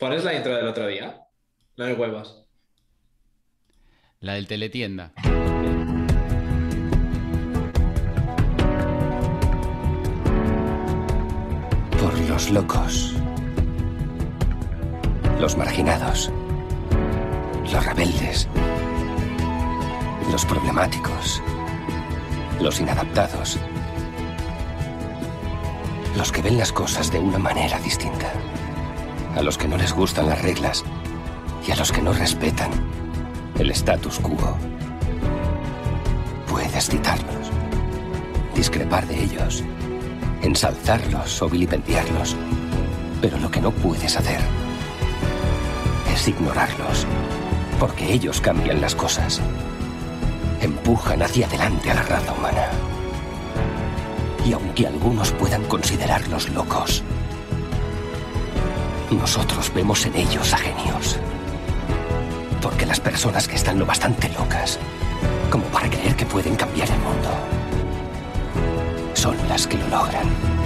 es la intro del otro día? La de huevos. La del teletienda. Por los locos. Los marginados. Los rebeldes. Los problemáticos. Los inadaptados. Los que ven las cosas de una manera distinta a los que no les gustan las reglas y a los que no respetan el status quo. Puedes citarlos, discrepar de ellos, ensalzarlos o vilipendiarlos, pero lo que no puedes hacer es ignorarlos, porque ellos cambian las cosas, empujan hacia adelante a la raza humana. Y aunque algunos puedan considerarlos locos, nosotros vemos en ellos a genios. Porque las personas que están lo bastante locas, como para creer que pueden cambiar el mundo, son las que lo logran.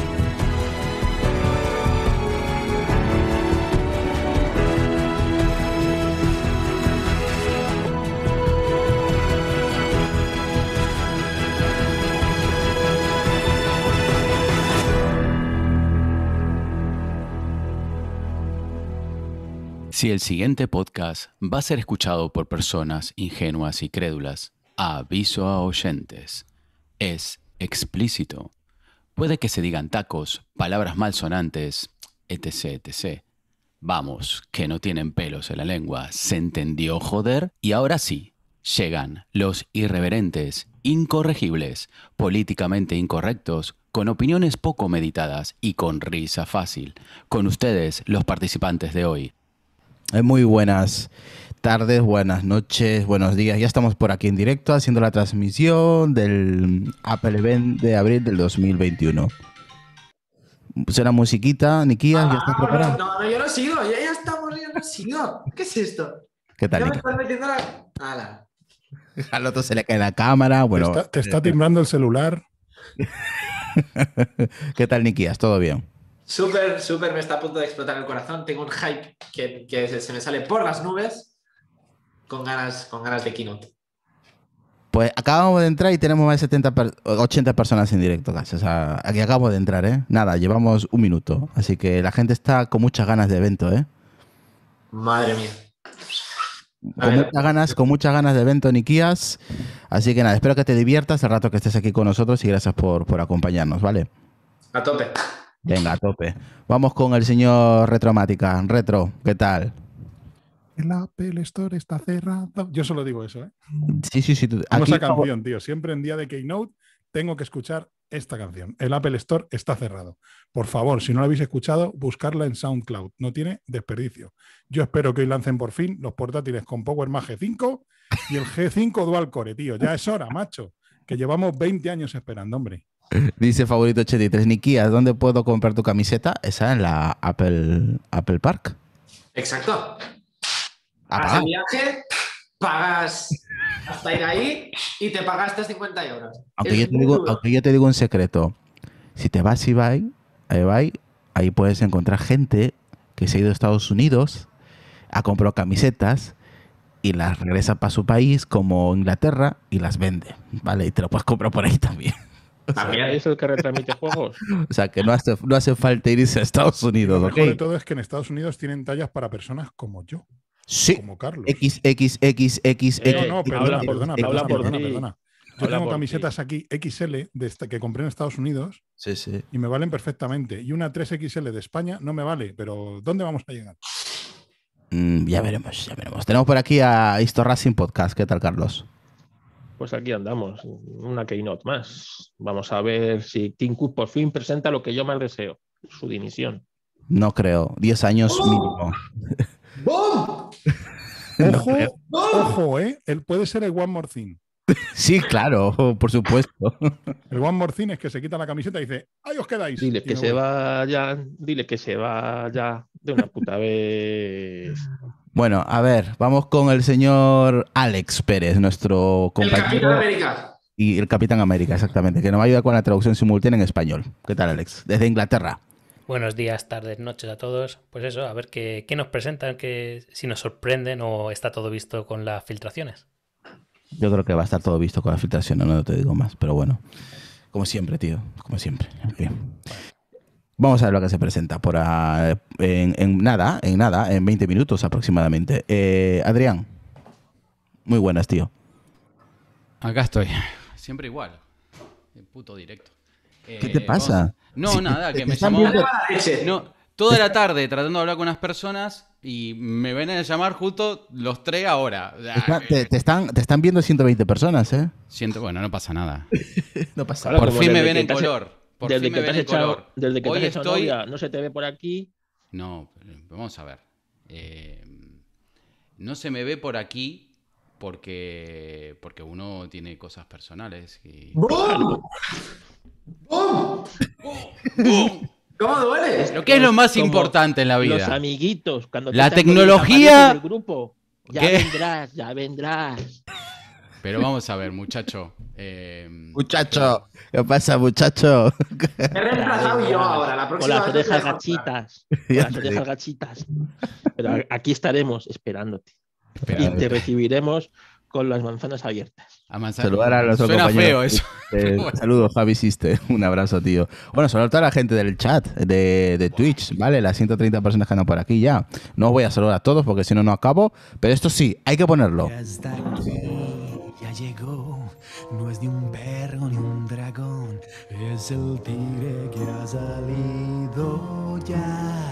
Si el siguiente podcast va a ser escuchado por personas ingenuas y crédulas, aviso a oyentes. Es explícito. Puede que se digan tacos, palabras malsonantes, etc, etc. Vamos, que no tienen pelos en la lengua. ¿Se entendió, joder? Y ahora sí, llegan los irreverentes, incorregibles, políticamente incorrectos, con opiniones poco meditadas y con risa fácil. Con ustedes, los participantes de hoy, eh, muy buenas tardes, buenas noches, buenos días. Ya estamos por aquí en directo haciendo la transmisión del Apple Event de abril del 2021. Será musiquita, Niquías, ¿ya estás ah, No, no, yo lo sigo, ya, estamos, yo sigo. ¿Qué es esto? ¿Qué tal? Ya Al otro se le cae la cámara. Bueno, te está, te timbrando el celular. ¿Qué tal, Niquías? ¿Todo bien? Súper, súper, me está a punto de explotar el corazón. Tengo un hype que, se, me sale por las nubes con ganas, con ganas de keynote. Pues acabamos de entrar y tenemos más de 70 80 personas en directo, casi. O sea, aquí acabo de entrar, ¿eh? Nada, llevamos un minuto. Así que la gente está con muchas ganas de evento, ¿eh? Madre mía. con muchas ganas, con muchas ganas de evento Nikias. Así que nada, espero que te diviertas el rato que estés aquí con nosotros y gracias por, por acompañarnos, ¿vale? A tope. Venga, tope. Vamos con el señor Retromática. Retro, ¿qué tal? El Apple Store está cerrado. Yo solo digo eso, ¿eh? Sí, sí, sí. canción, tío. Siempre en día de Keynote tengo que escuchar esta canción. El Apple Store está cerrado. Por favor, si no la habéis escuchado, buscarla en SoundCloud. No tiene desperdicio. Yo espero que hoy lancen por fin los portátiles con Power 5 y el G5 Dual Core, tío. Ya es hora, macho que llevamos 20 años esperando, hombre. Dice favorito 83, Nikia, ¿dónde puedo comprar tu camiseta? Esa en la Apple, Apple Park. Exacto. Haz ah, el viaje, pagas hasta ir ahí y te pagaste 50 euros. Aunque, yo te, digo, un secreto, si te vas a Ibai, ahí puedes encontrar gente que se ha ido a Estados Unidos, a comprar camisetas y las regresa para su país como Inglaterra y las vende, ¿vale? Y te lo puedes comprar por ahí también. Eso es el que retransmite juegos? o sea, que no hace, falta irse a Estados Unidos. Lo mejor de todo es que en Estados Unidos tienen tallas para personas como yo. Sí. Como Carlos. X, X, X, No, no, perdona, perdona, perdona, perdona, perdona. Yo tengo camisetas aquí XL de que compré en Estados Unidos sí, sí. y me valen perfectamente. Y una 3XL de España no me vale, pero ¿dónde vamos a llegar? Mm, ya veremos, ya veremos. Tenemos por aquí a Histor Racing Podcast. ¿Qué tal, Carlos? Pues aquí andamos, una keynote más. Vamos a ver si Tim por fin presenta lo que yo más deseo, su dimisión. No creo, Diez años ¡Oh! mínimo. ojo, ojo, ¿eh? Él puede ser el One More Thing. Sí, claro, por supuesto. El Juan Morcines que se quita la camiseta y dice, ahí os quedáis. Dile que se va ya. dile que se vaya de una puta vez. Bueno, a ver, vamos con el señor Alex Pérez, nuestro compañero. Capitán América. Y el Capitán América, exactamente, que nos va a ayudar con la traducción simultánea en español. ¿Qué tal, Alex? Desde Inglaterra. Buenos días, tardes, noches a todos. Pues eso, a ver qué, qué nos presentan, que, si nos sorprenden o está todo visto con las filtraciones. Yo creo que va a estar todo visto con la filtración, no, te digo más, pero bueno. Como siempre, tío, como siempre. Vamos a ver lo que se presenta por a, en, nada, en nada, en 20 minutos aproximadamente. Eh, Adrián, muy buenas, tío. Acá estoy, siempre igual. El puto directo. ¿Qué te eh, pasa? No, nada, que me llamó. No, toda la tarde tratando de hablar con unas personas y me ven a llamar justo los tres ahora. Eh, te, están, te están viendo 120 personas, ¿eh? bueno, no pasa nada. no pasa Por fin me ven en e- color. Por desde fin me en color. estoy... no se te ve por aquí. No, vamos a ver. Eh, no se me ve por aquí porque, porque uno tiene cosas personales. ¡Bum! ¡Bum! ¡Bum! ¡Bum! ¿Cómo duele? Lo que es lo más importante en la vida. Los amiguitos, cuando la tecnología. Del grupo, ya vendrás, ya vendrás. Pero vamos a ver, muchacho. Eh, muchacho, ¿qué pasa, muchacho? Me he reemplazado yo ahora, la próxima. Con las orejas gachitas. Con las orejas gachitas. Pero aquí estaremos esperándote. Y te recibiremos con las manzanas abiertas. A Saludar a los Suena feo eso. Saludos, Javi Siste. Un abrazo, tío. Bueno, saludar a toda la gente del chat de, Twitch, ¿vale? Las 130 personas que andan por aquí ya. No os voy a saludar a todos porque si no, no acabo. Pero esto sí, hay que ponerlo. Ya llegó, no es ni un perro ni un dragón, es el tigre que ha salido ya.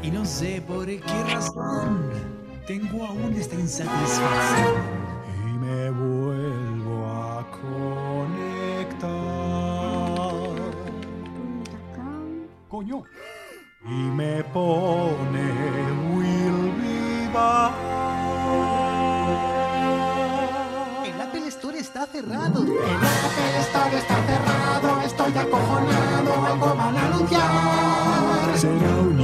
Y no sé por qué razón tengo aún esta insatisfacción y me vuelvo a conectar. Coño. Y me pone Will Viva. El Apple Store está cerrado. El Apple Store está cerrado. Estoy acojonado. Algo van a anunciar será un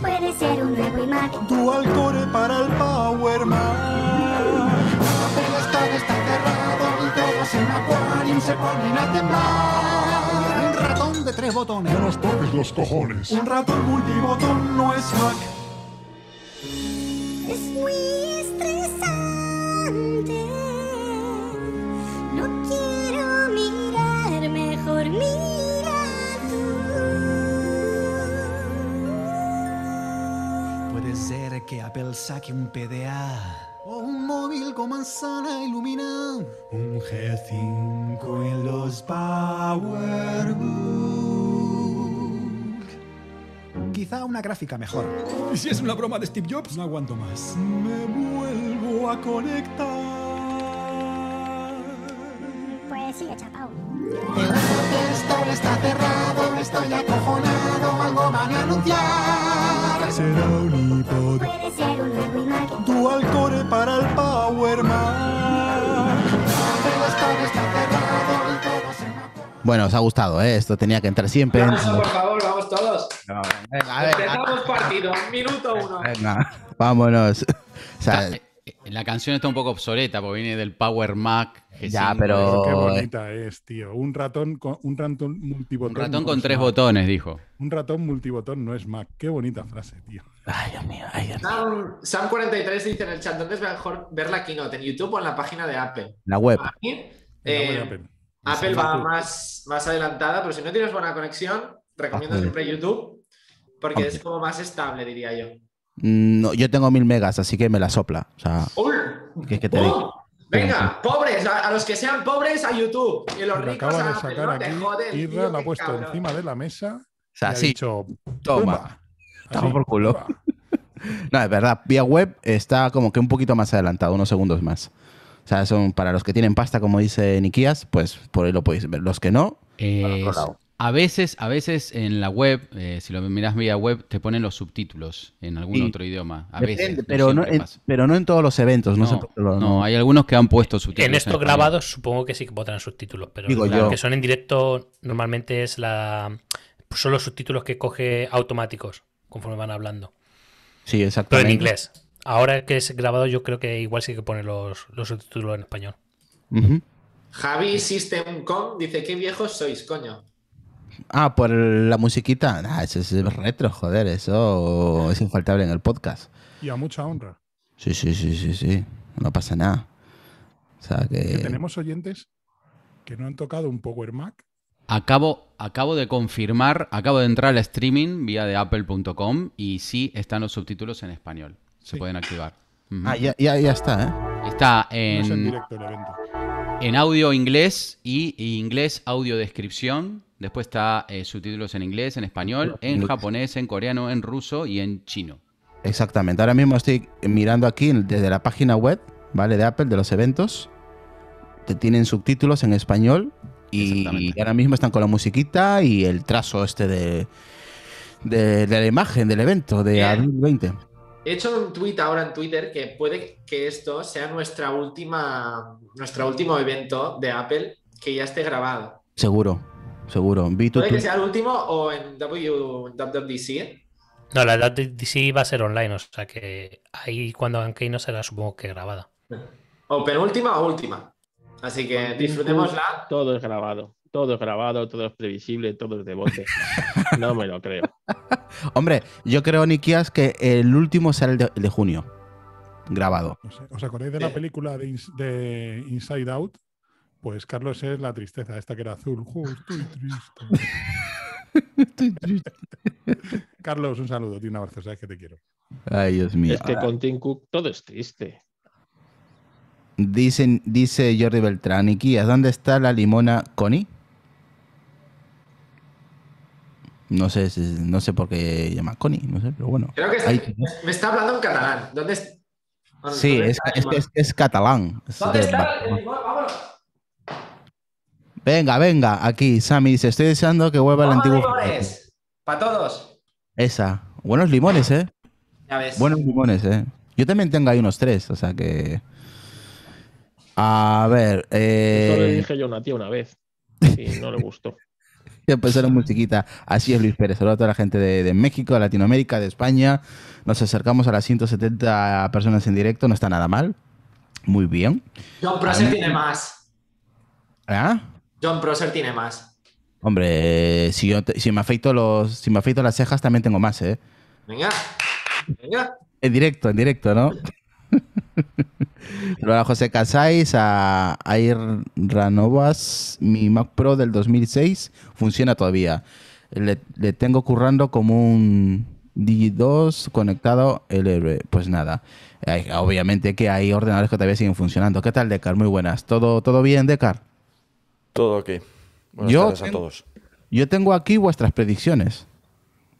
Puede ser un nuevo iMac. Dual core para el Power Mac. Pero está cerrado y todos en Aquarium se ponen a temblar. Un ratón de tres botones. No nos toques los cojones. Un ratón multibotón no es Mac. Es muy estresante. No quiero mirar mejor mi que Apple saque un PDA. O un móvil con manzana iluminada. Un G5 en los PowerBook. Quizá una gráfica mejor. Y si es una broma de Steve Jobs, no aguanto más. Me vuelvo a conectar eh, sigue, chapao. El resto está cerrado, estoy acojonado, algo van a anunciar. Será un iPod. Puede ser un nuevo iMac. Dual core para el Power Mac. El store está cerrado y todo se bueno, os ha gustado, ¿eh? Esto tenía que entrar siempre. Vamos, por favor, vamos todos. No, venga, ver, Empezamos partido, minuto uno. Venga, vámonos. O sea, la canción está un poco obsoleta porque viene del Power Mac. Ya, pero. Qué bonita es, tío. Un ratón, con, un ratón multibotón. Un ratón con tres botones, dijo. Un ratón multibotón no es Mac. Qué bonita frase, tío. Ay, Dios mío, ay, Sam, 43 dice en el chat: ¿dónde es mejor ver la keynote? ¿En YouTube o en la página de Apple? En la web eh, Apple. va más, más adelantada, pero si no tienes buena conexión, recomiendo siempre YouTube porque es como más estable, diría yo. Mm, no, yo tengo mil megas, así que me la sopla. O sea, oh, Venga, pobres, a, los que sean pobres a YouTube. Y los ricos de sacar Irra la ha puesto encima de la mesa. O sea, sí. toma. por culo. no, es verdad. Vía web está como que un poquito más adelantado, unos segundos más. O sea, son para los que tienen pasta, como dice Nikias, pues por ahí lo podéis ver. Los que no, eh, a veces, a veces en la web, eh, si lo miras vía web, te ponen los subtítulos en algún otro idioma. pero, no en, todos los eventos. No, hay algunos que han puesto subtítulos. En estos grabados supongo que sí que podrán subtítulos, pero que son en directo normalmente es la son los subtítulos que coge automáticos conforme van hablando. Sí, exactamente. Pero en inglés. Ahora que es grabado yo creo que igual sí que pone los, subtítulos en español. Javi System Javi dice, qué viejos sois, coño. Ah, por la musiquita. Ah, eso es retro, joder, eso es infaltable en el podcast. Y a mucha honra. Sí, sí, sí, sí, sí. No pasa nada. que... tenemos oyentes que no han tocado un Power Mac. Acabo, acabo de confirmar, acabo de entrar al streaming vía de apple.com y sí están los subtítulos en español. Se pueden activar. Ah, ya, está, ¿eh? Está en, directo el evento. en audio inglés y inglés audio descripción Después está eh, subtítulos en inglés, en español, en japonés, en coreano, en ruso y en chino. Exactamente. Ahora mismo estoy mirando aquí desde la página web, ¿vale? De Apple, de los eventos. Te tienen subtítulos en español y, ahora mismo están con la musiquita y el trazo este de, de, la imagen del evento de 2020. He hecho un tweet ahora en Twitter que puede que esto sea nuestra última, nuestro último evento de Apple que ya esté grabado. Seguro seguro. ¿Puede que sea el último o en WWDC? No, la WWDC va a ser online, o sea que ahí cuando van no será, supongo que grabada. O penúltima o última. Así que disfrutémosla. Todo es grabado, todo es grabado, todo es previsible, todo es de bote. no me lo creo. Hombre, yo creo, Nikias, que el último será el de, junio grabado. ¿Os acordáis de la eh. película de, Inside Out? Pues Carlos es la tristeza, esta que era azul. estoy triste. estoy triste. Carlos, un saludo, tío, un abrazo, sabes que te quiero. Ay, Dios mío. Es que ah. con Tim Cook todo es triste. Dicen, dice Jordi Beltrán, ¿y Iquías, ¿dónde está la limona Connie? No sé, no sé por qué llama Connie, no sé, pero bueno. Creo que me está hablando en catalán. ¿Dónde, sí, es, es, catalán. ¿Dónde está la limona? Venga, venga, aquí. Sammy se estoy deseando que vuelva el antiguo. limones! ¡Para todos! Esa. Buenos limones, ¿eh? Ya ves. Buenos limones, ¿eh? Yo también tengo ahí unos tres, o sea que... A ver... Eh... le dije yo a una tía una vez y no le gustó. Ya empezaron pues muy chiquita. Así es, Luis Pérez. Saludos a toda la gente de, México, de Latinoamérica, de España. Nos acercamos a las 170 personas en directo. No está nada mal. Muy bien. No, pero tiene más. ¿Ah? John Prosser tiene más. Hombre, si, si me afeito los, si me las cejas también tengo más, ¿eh? Venga, venga. En directo, en directo, ¿no? Hola, José Casáis. a Air Ranovas, mi Mac Pro del 2006 funciona todavía. Le, tengo currando como un Digi2 conectado LR. Pues nada, obviamente que hay ordenadores que todavía siguen funcionando. ¿Qué tal, Decar? Muy buenas. ¿Todo, todo bien, Decar? Todo aquí. yo a tengo, todos. Yo tengo aquí vuestras predicciones.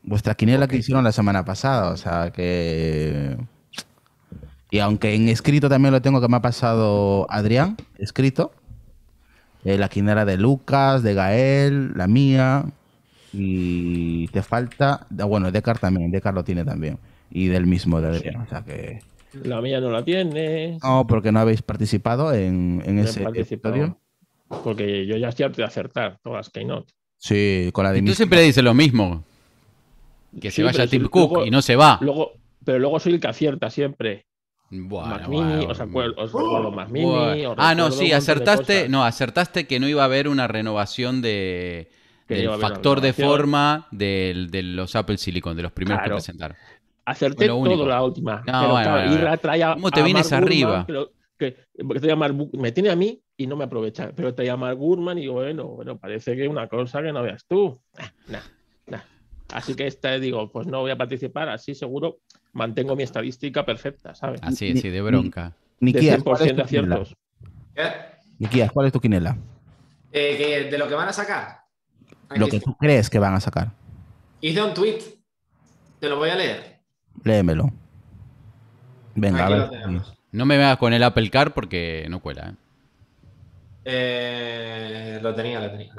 Vuestra quiniela que hicieron la semana pasada. O sea que. Y aunque en escrito también lo tengo que me ha pasado Adrián, escrito. Eh, la quinera de Lucas, de Gael, la mía. Y te falta. Ah, bueno, Decar también, Decar lo tiene también. Y del mismo de O sea que. La mía no la tiene. No, porque no habéis participado en, ese episodio. Porque yo ya estoy harto de acertar todas, Keynote. Sí, con la de Y tú siempre dices lo mismo. Que se vaya Tim Cook y no se va. pero luego soy el que acierta siempre. Bueno, bueno, pues, O ah, no, sí, acertaste, no, acertaste que no iba a haber una renovación de, del factor de forma de, los Apple Silicon, de los primeros que presentaron. Acerté todo la última. No, bueno, ¿Cómo te vienes arriba? que me tiene a mí y no me aprovecha, pero te llama Gurman y bueno, bueno, parece que una cosa que no veas tú. Ah, así que esta digo, pues no voy a participar, así seguro mantengo mi estadística perfecta, ¿sabes? Así de bronca. 100% aciertos. ¿cuál es tu quinela? Eh, ¿De lo que van a sacar? lo que tú crees que van a sacar. Hice un tweet, te lo voy a leer. Léemelo. Venga, a ver. Lo no me veas con el Apple Car porque no cuela. ¿eh? Eh, lo tenía, lo tenía.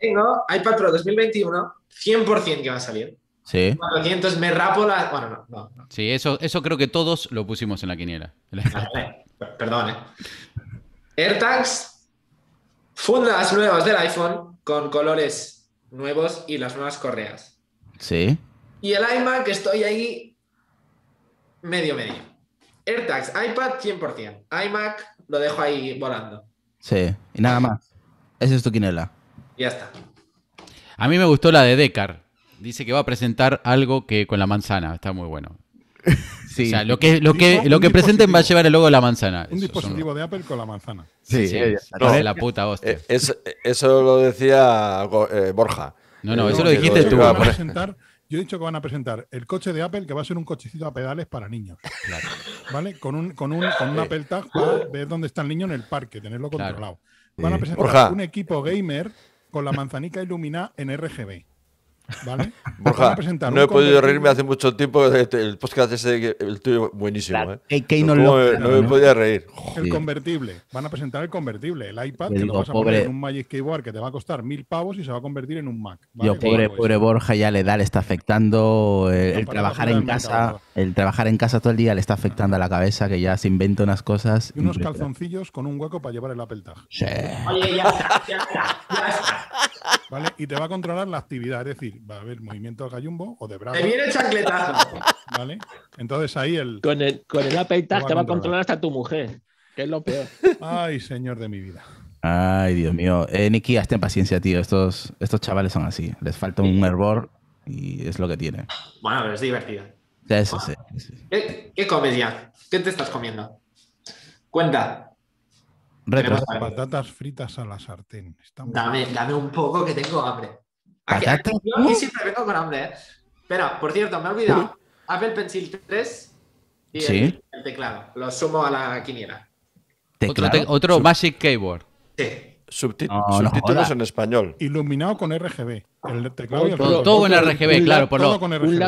iPad Pro 2021, 100% que va a salir. Sí. 400, me rapo la. Bueno, no, no, Sí, eso, eso creo que todos lo pusimos en la quiniela. Ah, perdón, ¿eh? AirTags, fundas nuevas del iPhone con colores nuevos y las nuevas correas. Sí. Y el iMac, estoy ahí medio medio. AirTags, iPad 100%, iMac lo dejo ahí volando. Sí, y nada más. Ese es tu quinela. Ya está. A mí me gustó la de Decar. Dice que va a presentar algo que con la manzana. Está muy bueno. Sí. O sea, lo que, lo que, lo que presenten va a llevar el logo de la manzana. Un dispositivo de Apple con la manzana. Sí, la puta hostia. Eh, eso, lo decía eh, Borja. No, no, eh, eso lo dijiste tú. a presentar yo he dicho que van a presentar el coche de Apple, que va a ser un cochecito a pedales para niños. Claro. ¿Vale? Con un, con, un, con un Apple Tag para ver dónde está el niño en el parque, tenerlo controlado. Van a presentar un equipo gamer con la manzanica iluminada en RGB. ¿Vale? Borja, no he podido reírme hace mucho tiempo. El podcast ese, el buenísimo. ¿eh? no, me, podía reír. El convertible. Van a presentar el convertible, el iPad, lo vas a poner en un Magic Keyboard que te va a costar mil pavos y se va a convertir en un Mac. Yo, pobre, pues pobre Borja, ya le da, le está afectando. Eh, el, trabajar en casa, el trabajar en casa todo el día le está afectando a la cabeza, que ya se inventa unas cosas. unos calzoncillos con un hueco para llevar el Apple Tag. Sí. Oye, ya ya está. Y te va a controlar la actividad, es decir, va a haber movimiento de gallumbo o de brazo. Te viene el chancletazo. ¿Vale? Entonces ahí el. Con el, con el te va a controlar hasta tu mujer, que es lo peor. Ay, señor de mi vida. Ay, Dios mío. Eh, Nicky, ten paciencia, tío. Estos, estos chavales son así. Les falta un hervor y es lo que tiene. Bueno, pero es divertido. ¿Qué, ¿Qué comes ya? ¿Qué te estás comiendo? Cuenta. Retro. Patatas fritas a la sartén. dame, un poco que tengo hambre. Aquí, yo siempre vengo con hambre. ¿eh? Espera, por cierto, me he olvidado. Apple Pencil 3 y el, teclado. Lo sumo a la quiniera. Otro, basic Magic Keyboard. Sí. subtítulos en español. Iluminado con RGB. El teclado y el todo, todo, con RGB, claro, por,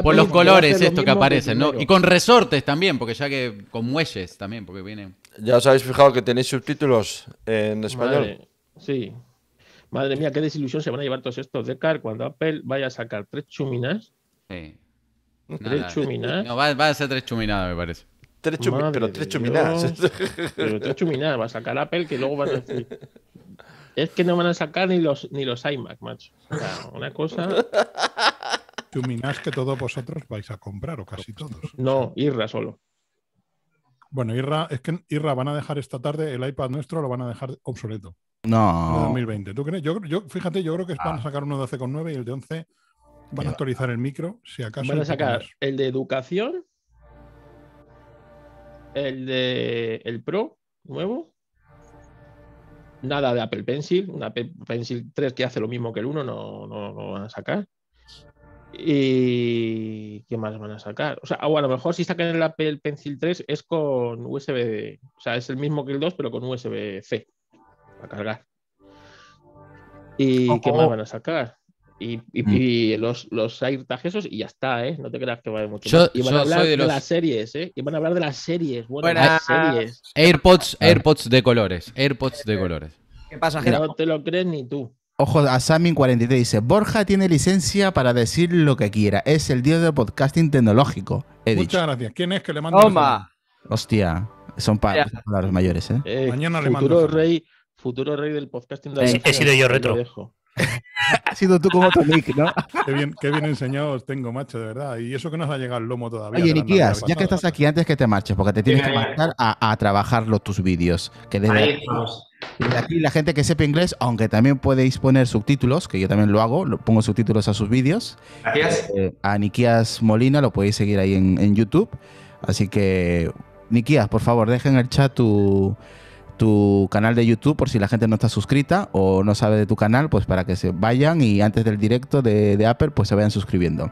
por los colores estos esto que aparecen, ¿no? Y con resortes también, porque ya que con muelles también, porque vienen. ¿Ya os habéis fijado que tenéis subtítulos en español? sí. Madre mía, qué desilusión se van a llevar todos estos de car cuando Apple vaya a sacar tres chuminas. Sí. Tres eh, chuminas. No, va, a ser tres chuminadas, me parece. Tres chuminas. pero tres chuminadas. pero tres chuminadas va a sacar Apple que luego van a decir. Es que no van a sacar ni los, ni los iMac, macho. O sea, una cosa. Chuminas que todos vosotros vais a comprar, o casi todos. No, Irra solo. Bueno, Irra, es que Irra van a dejar esta tarde el iPad nuestro, lo van a dejar obsoleto. No. 2020. ¿Tú crees? Yo, yo, fíjate, yo creo que van a ah. sacar uno de 9 y el de 11 van a eh, actualizar el micro, si acaso. Van a sacar el de educación, el de el Pro nuevo, nada de Apple Pencil, un Apple Pencil 3 que hace lo mismo que el 1 no, no, van a sacar. ¿Y qué más van a sacar? O sea, a lo mejor si sacan el Pencil 3 es con USB, o sea, es el mismo que el 2, pero con USB-C Para cargar. ¿Y qué más van a sacar? Y, mm. los, los AirTag esos y ya está, ¿eh? No te creas que vale mucho. y van a hablar de, las series, ¿eh? Y van a hablar de las series. Bueno, las series. Ah. AirPods, de colores. AirPods de eh, colores. ¿Qué pasa, No te lo crees ni tú. Ojo, a samin 43 dice, Borja tiene licencia para decir lo que quiera. Es el dios del podcasting tecnológico. Muchas gracias. ¿Quién es que le manda? Toma. Hostia, son para los mayores, ¿eh? eh Mañana futuro Rey, futuro rey del podcasting. De he sido yo retro ha sido tú como otro nick, ¿no? qué, bien, qué tengo, macho, de verdad. Y eso que nos a llegar el lomo todavía. Oye, Nikias, ya que estás aquí, antes que te marches, porque te tienes que marchar a, a trabajar tus vídeos. Que desde Ahí aquí la gente que sepa inglés, aunque también podéis poner subtítulos, que yo también lo hago, lo, pongo subtítulos a sus vídeos. Gracias. Eh, a Nikias Molina lo podéis seguir ahí en, YouTube. Así que, Nikias, por favor, dejen en el chat tu, tu canal de YouTube por si la gente no está suscrita o no sabe de tu canal, pues para que se vayan y antes del directo de, Apple, pues se vayan suscribiendo.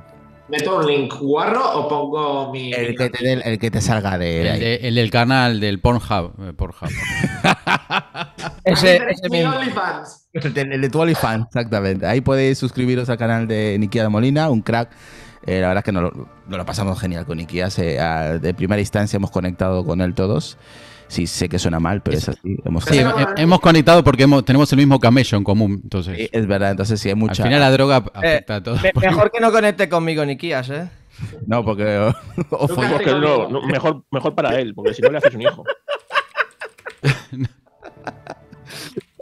¿Meto un link guarro o pongo mi.? El que te, el que te salga de. El, ahí. el, del canal del Pornhub. Eh, Pornhub. ese, mi OnlyFans. El, de tu OnlyFans, exactamente. Ahí podéis suscribiros al canal de Nikia de Molina, un crack. Eh, la verdad es que nos lo, pasamos genial con Nikia. Ah, de primera instancia hemos conectado con él todos. Sí, sé que suena mal, pero es, así. Hemos, hemos conectado porque tenemos el mismo camello en común. Entonces. es verdad, entonces sí, hay mucha. Al final la droga eh, afecta a todos. mejor que no conecte conmigo Nikias, ¿eh? No, porque. mejor, para él, porque si no le haces un hijo.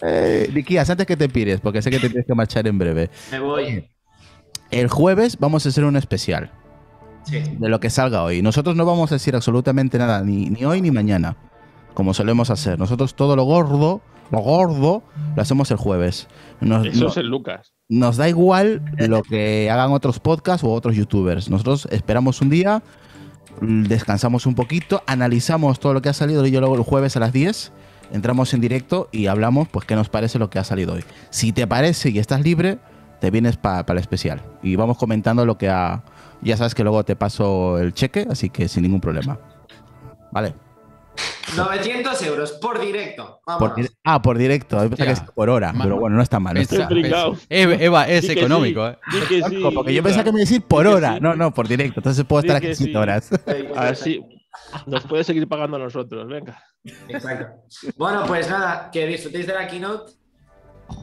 Eh, Nikias, antes que te pires, porque sé que te tienes que marchar en breve. Me voy. El jueves vamos a hacer un especial. Sí. De lo que salga hoy. Nosotros no vamos a decir absolutamente nada, ni hoy ni mañana como solemos hacer. Nosotros todo lo gordo, lo gordo, lo hacemos el jueves. Nos, Eso es el Lucas. Nos da igual lo que hagan otros podcasts o otros youtubers. Nosotros esperamos un día, descansamos un poquito, analizamos todo lo que ha salido. Y Yo luego el jueves a las 10. Entramos en directo y hablamos, pues, qué nos parece lo que ha salido hoy. Si te parece y estás libre, te vienes para el especial. Y vamos comentando lo que ha. Ya sabes que luego te paso el cheque, así que sin ningún problema. Vale. 900 euros por directo. Por ah, por directo. por hora. Pero bueno, no está mal. Es tan malo Eva, es económico. ¿eh? Porque yo pensaba que me iba a decir por hora. No, no, por directo. Entonces puedo estar aquí 5 horas. A ver si nos puede seguir pagando a nosotros. Venga. Exacto. Bueno, pues nada, que disfrutéis de la keynote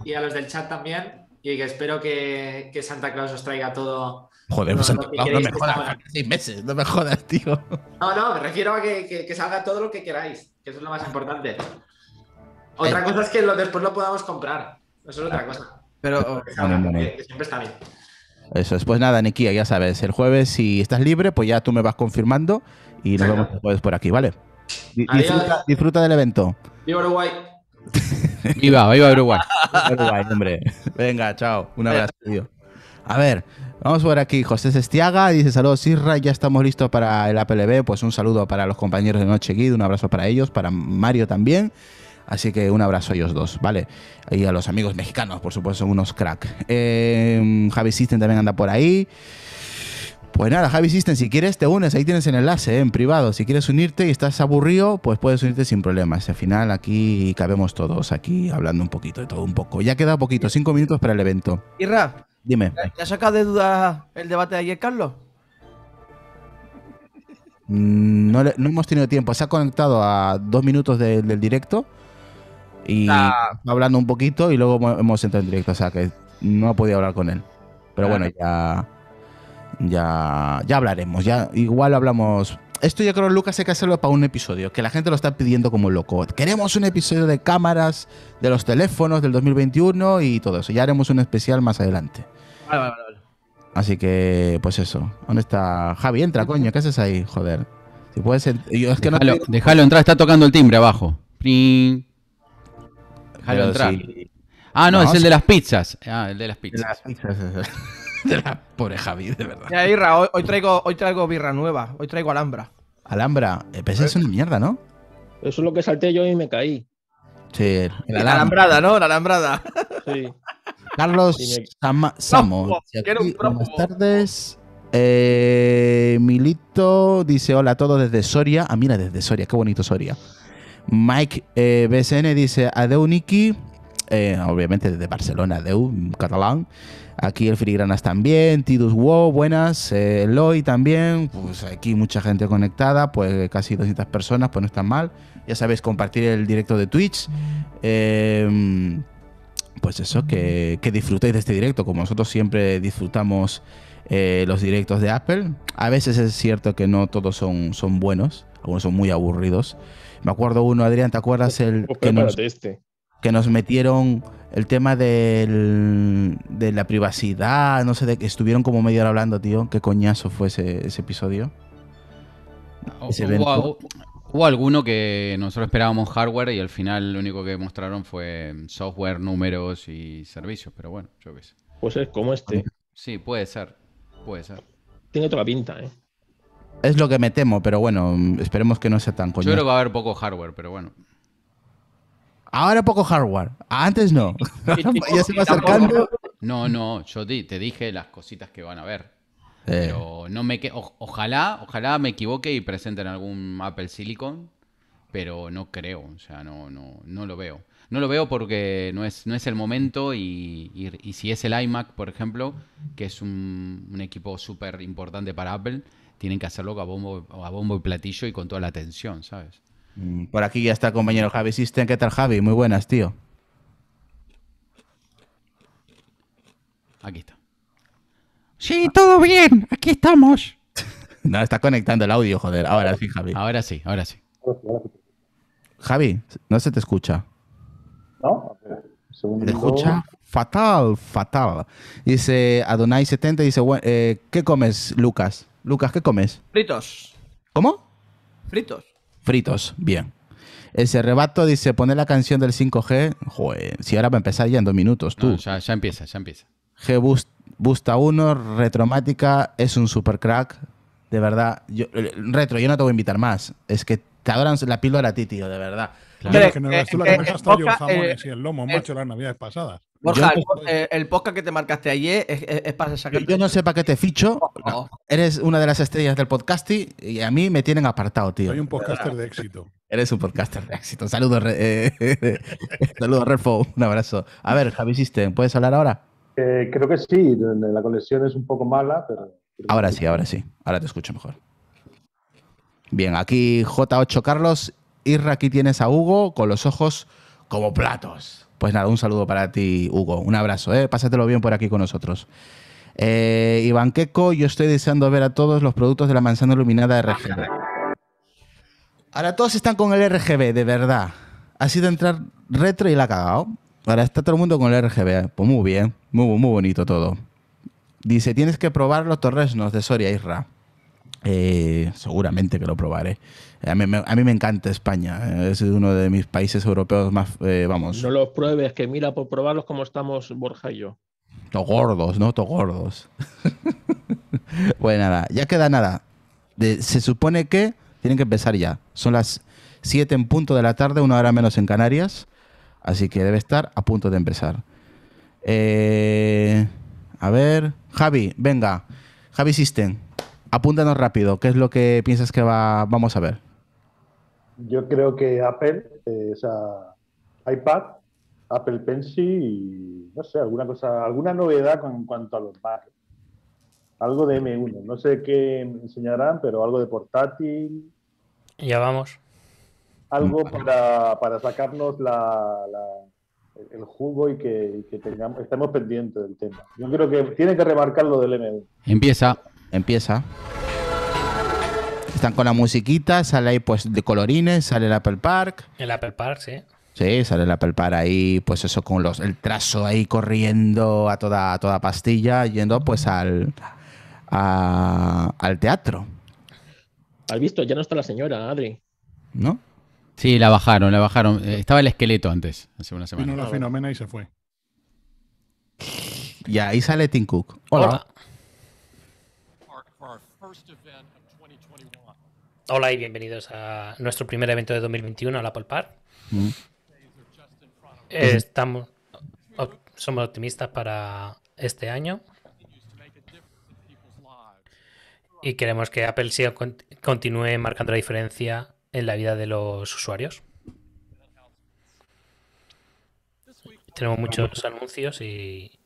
y a los del chat también. Y que espero que Santa Claus os traiga todo Joder, no, pues no, me jodas, seis meses, no me jodas, tío. No, no, me refiero a que, que, salga todo lo que queráis, que eso es lo más importante. Otra eh. cosa es que después lo podamos comprar, eso es otra cosa. Pero que siempre está bien. Eso después Pues nada, Nikia, ya sabes, el jueves si estás libre, pues ya tú me vas confirmando y nos vemos después por aquí, ¿vale? Disfruta, disfruta, del evento. Viva Uruguay. viva, viva Uruguay. Uruguay, hombre. Venga, chao. Un abrazo, tío. A ver, Vamos por aquí, José Sestiaga dice saludos Isra, ya estamos listos para el APLB, pues un saludo para los compañeros de Noche un abrazo para ellos, para Mario también. Así que un abrazo a ellos dos, ¿vale? Y a los amigos mexicanos, por supuesto, son unos crack. Eh, Javi Sisten también anda por ahí. Pues nada, Javi Sisten, si quieres te unes, ahí tienes el enlace eh, en privado. Si quieres unirte y estás aburrido, pues puedes unirte sin problemas. Al final aquí cabemos todos, aquí hablando un poquito de todo un poco. Ya queda poquito, cinco minutos para el evento. Irra, Dime. ¿Te ha sacado de duda el debate de ayer, Carlos? Mm, no, hemos tenido tiempo. Se ha conectado a dos minutos del directo y está ah. hablando un poquito y luego hemos entrado en directo. O sea que no ha podido hablar con él. Pero bueno, ya, ya, ya hablaremos. Ya, igual hablamos esto yo creo, Lucas, hay que hacerlo para un episodio, que la gente lo está pidiendo como loco. Queremos un episodio de cámaras, de los teléfonos del 2021 y todo eso. Ya haremos un especial más adelante. Así que, pues eso. ¿Dónde está Javi? Entra, coño, ¿qué haces ahí? Joder. Si puedes. es que déjalo, entrar, está tocando el timbre abajo. Déjalo entrar. Ah, no, es el de las pizzas. Ah, el de las pizzas. De las pizzas. de la pobre Javi, de verdad. Ya, Irra, hoy, traigo, hoy traigo birra nueva, hoy traigo Alhambra. Alhambra, eh, pese es una mierda, ¿no? Eso es lo que salté yo y me caí. Sí, la, alambrada, ¿no? La alambrada. Carlos Samo. buenas tardes. Eh, Milito dice: Hola a todos desde Soria. Ah, mira, desde Soria, qué bonito Soria. Mike eh, BSN dice: Adeu Niki. obviamente desde Barcelona, Adeu, catalán. Aquí el Filigranas también, Tidus Wow, buenas, eh, Eloy también, pues aquí mucha gente conectada, pues casi 200 personas, pues no están mal. Ya sabéis, compartir el directo de Twitch. Em, pues eso, que, disfrutéis de este directo, como nosotros siempre disfrutamos eh, los directos de Apple. A veces es cierto que no todos son, son buenos, algunos son muy aburridos. Me acuerdo uno, Adrián, ¿te acuerdas el... que nos... este que nos metieron el tema de la privacidad, no sé, de que estuvieron como medio hora hablando, tío. Qué coñazo fue ese, episodio. Ah, hubo, alguno que nosotros esperábamos hardware y al final lo único que mostraron fue software, números y servicios, pero bueno, yo qué sé. Pues es como este. Sí, puede ser, puede ser. Tiene otra pinta, ¿eh? Es lo que me temo, pero bueno, esperemos que no sea tan coñazo. Yo creo que va a haber poco hardware, pero bueno. Ahora poco hardware. Antes no. ya se va acercando. No, no, yo te dije las cositas que van a ver. Pero no me ojalá, ojalá me equivoque y presenten algún Apple Silicon, pero no creo, o sea, no, no, no lo veo. No lo veo porque no es, no es el momento y, si es el iMac, por ejemplo, que es un, equipo súper importante para Apple, tienen que hacerlo a bombo, a bombo y platillo y con toda la atención, ¿sabes? Mm, por aquí ya está el compañero Javi System. ¿Qué tal, Javi? Muy buenas, tío. Aquí está. Sí, todo bien. Aquí estamos. no, está conectando el audio, joder. Ahora sí, Javi. Ahora sí, ahora sí. Javi, no se te escucha. ¿No? Segundo... ¿Te escucha? Fatal, fatal. Dice Adonai70, dice, eh, ¿qué comes, Lucas? Lucas, ¿qué comes? Fritos. ¿Cómo? Fritos fritos. Bien. Ese rebato dice, poné la canción del 5G. Joder, si ahora va a empezar ya en dos minutos, tú. No, ya, ya, empieza, ya empieza. G Busta uno, Retromática, es un super crack. De verdad. Yo, retro, yo no te voy a invitar más. Es que te adoran la píldora a ti, tío, de verdad. Claro, Pero, que no eres tú la eh, que me eh, has eh, yo los jamones el lomo, eh, macho, la las navidades pasadas. Borja, eh, el, podcast que te marcaste ayer es, para sacar. Yo no sé para qué te ficho. eres una de las estrellas del podcasting y a mí me tienen apartado, tío. Soy un podcaster de éxito. Eres un podcaster de éxito. Saludos, eh, saludos Refo. Un abrazo. A ver, Javi System, ¿puedes hablar ahora? Eh, creo que sí. La conexión es un poco mala, pero. Ahora sí, ahora sí. Ahora te escucho mejor. Bien, aquí J8 Carlos. Irra, aquí tienes a Hugo con los ojos como platos. Pues nada, un saludo para ti, Hugo. Un abrazo, ¿eh? pásatelo bien por aquí con nosotros. Eh, Iván Queco, yo estoy deseando ver a todos los productos de la manzana iluminada RGB. Ahora todos están con el RGB, de verdad. Ha sido entrar retro y la ha cagado. Ahora está todo el mundo con el RGB. ¿eh? Pues muy bien, muy, muy bonito todo. Dice, tienes que probar los torresnos de Soria Isra. Eh, seguramente que lo probaré. A mí, me, encanta España, eh, es uno de mis países europeos más, eh, vamos. No los pruebes, que mira, por probarlos como estamos Borja y yo. gordos, ¿no? gordos bueno, nada, ya queda nada. se supone que tienen que empezar ya. Son las 7 en punto de la tarde, una hora menos en Canarias. Así que debe estar a punto de empezar. Eh, a ver, Javi, venga. Javi Sisten, apúntanos rápido. ¿Qué es lo que piensas que va, vamos a ver? yo creo que Apple, eh, o sea, iPad, Apple Pencil y no sé, alguna cosa, alguna novedad con, cuanto a los Mac. Algo de M1, no sé qué enseñarán, pero algo de portátil. Ya vamos. Algo para, sacarnos la, el jugo y que, que, tengamos, estemos pendientes del tema. Yo creo que tiene que remarcar lo del M1. Empieza, empieza. Están con la musiquita, sale ahí pues de colorines, sale el Apple Park. El Apple Park, sí. Sí, sale el Apple Park ahí, pues eso con los, el trazo ahí corriendo a toda, toda pastilla, yendo pues al, al teatro. ¿Has visto? Ya no está la señora, Adri. ¿No? Sí, la bajaron, la bajaron. Eh, estaba el esqueleto antes, hace una semana. Vino la fenomena y se fue. Y ahí sale Tim Cook. Hola. Hola y bienvenidos a nuestro primer evento de 2021, a Apple Park. Mm. estamos, somos optimistas para este año y queremos que Apple siga, continúe marcando la diferencia en la vida de los usuarios. Tenemos muchos anuncios y,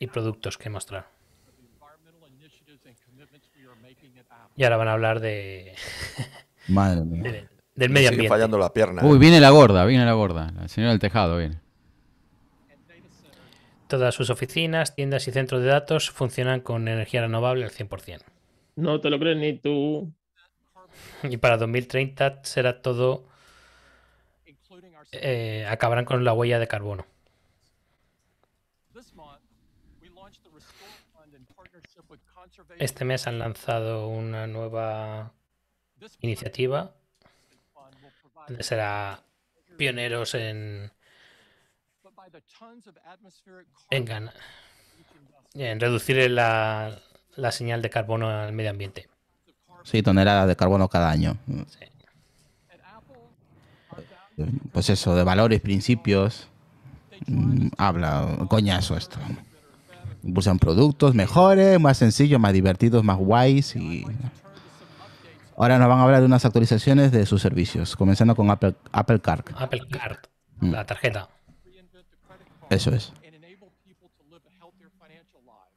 y productos que mostrar. Y ahora van a hablar de. Madre mía. del medio ambiente. fallando la pierna. Uy, eh. viene la gorda, viene la gorda. La señora del tejado viene. Todas sus oficinas, tiendas y centros de datos funcionan con energía renovable al 100%. No te lo crees ni tú. Y para 2030 será todo. Eh, acabarán con la huella de carbono. Este mes han lanzado una nueva iniciativa donde será pioneros en, en, en reducir la, la, señal de carbono al medio ambiente. Sí, toneladas de carbono cada año. Pues eso, de valores, principios. Mm, habla, coñazo esto. Impulsan productos mejores, más sencillos, más divertidos, más guays. Y ahora nos van a hablar de unas actualizaciones de sus servicios, comenzando con Apple, Card. Apple Card, mm. la tarjeta. Eso es.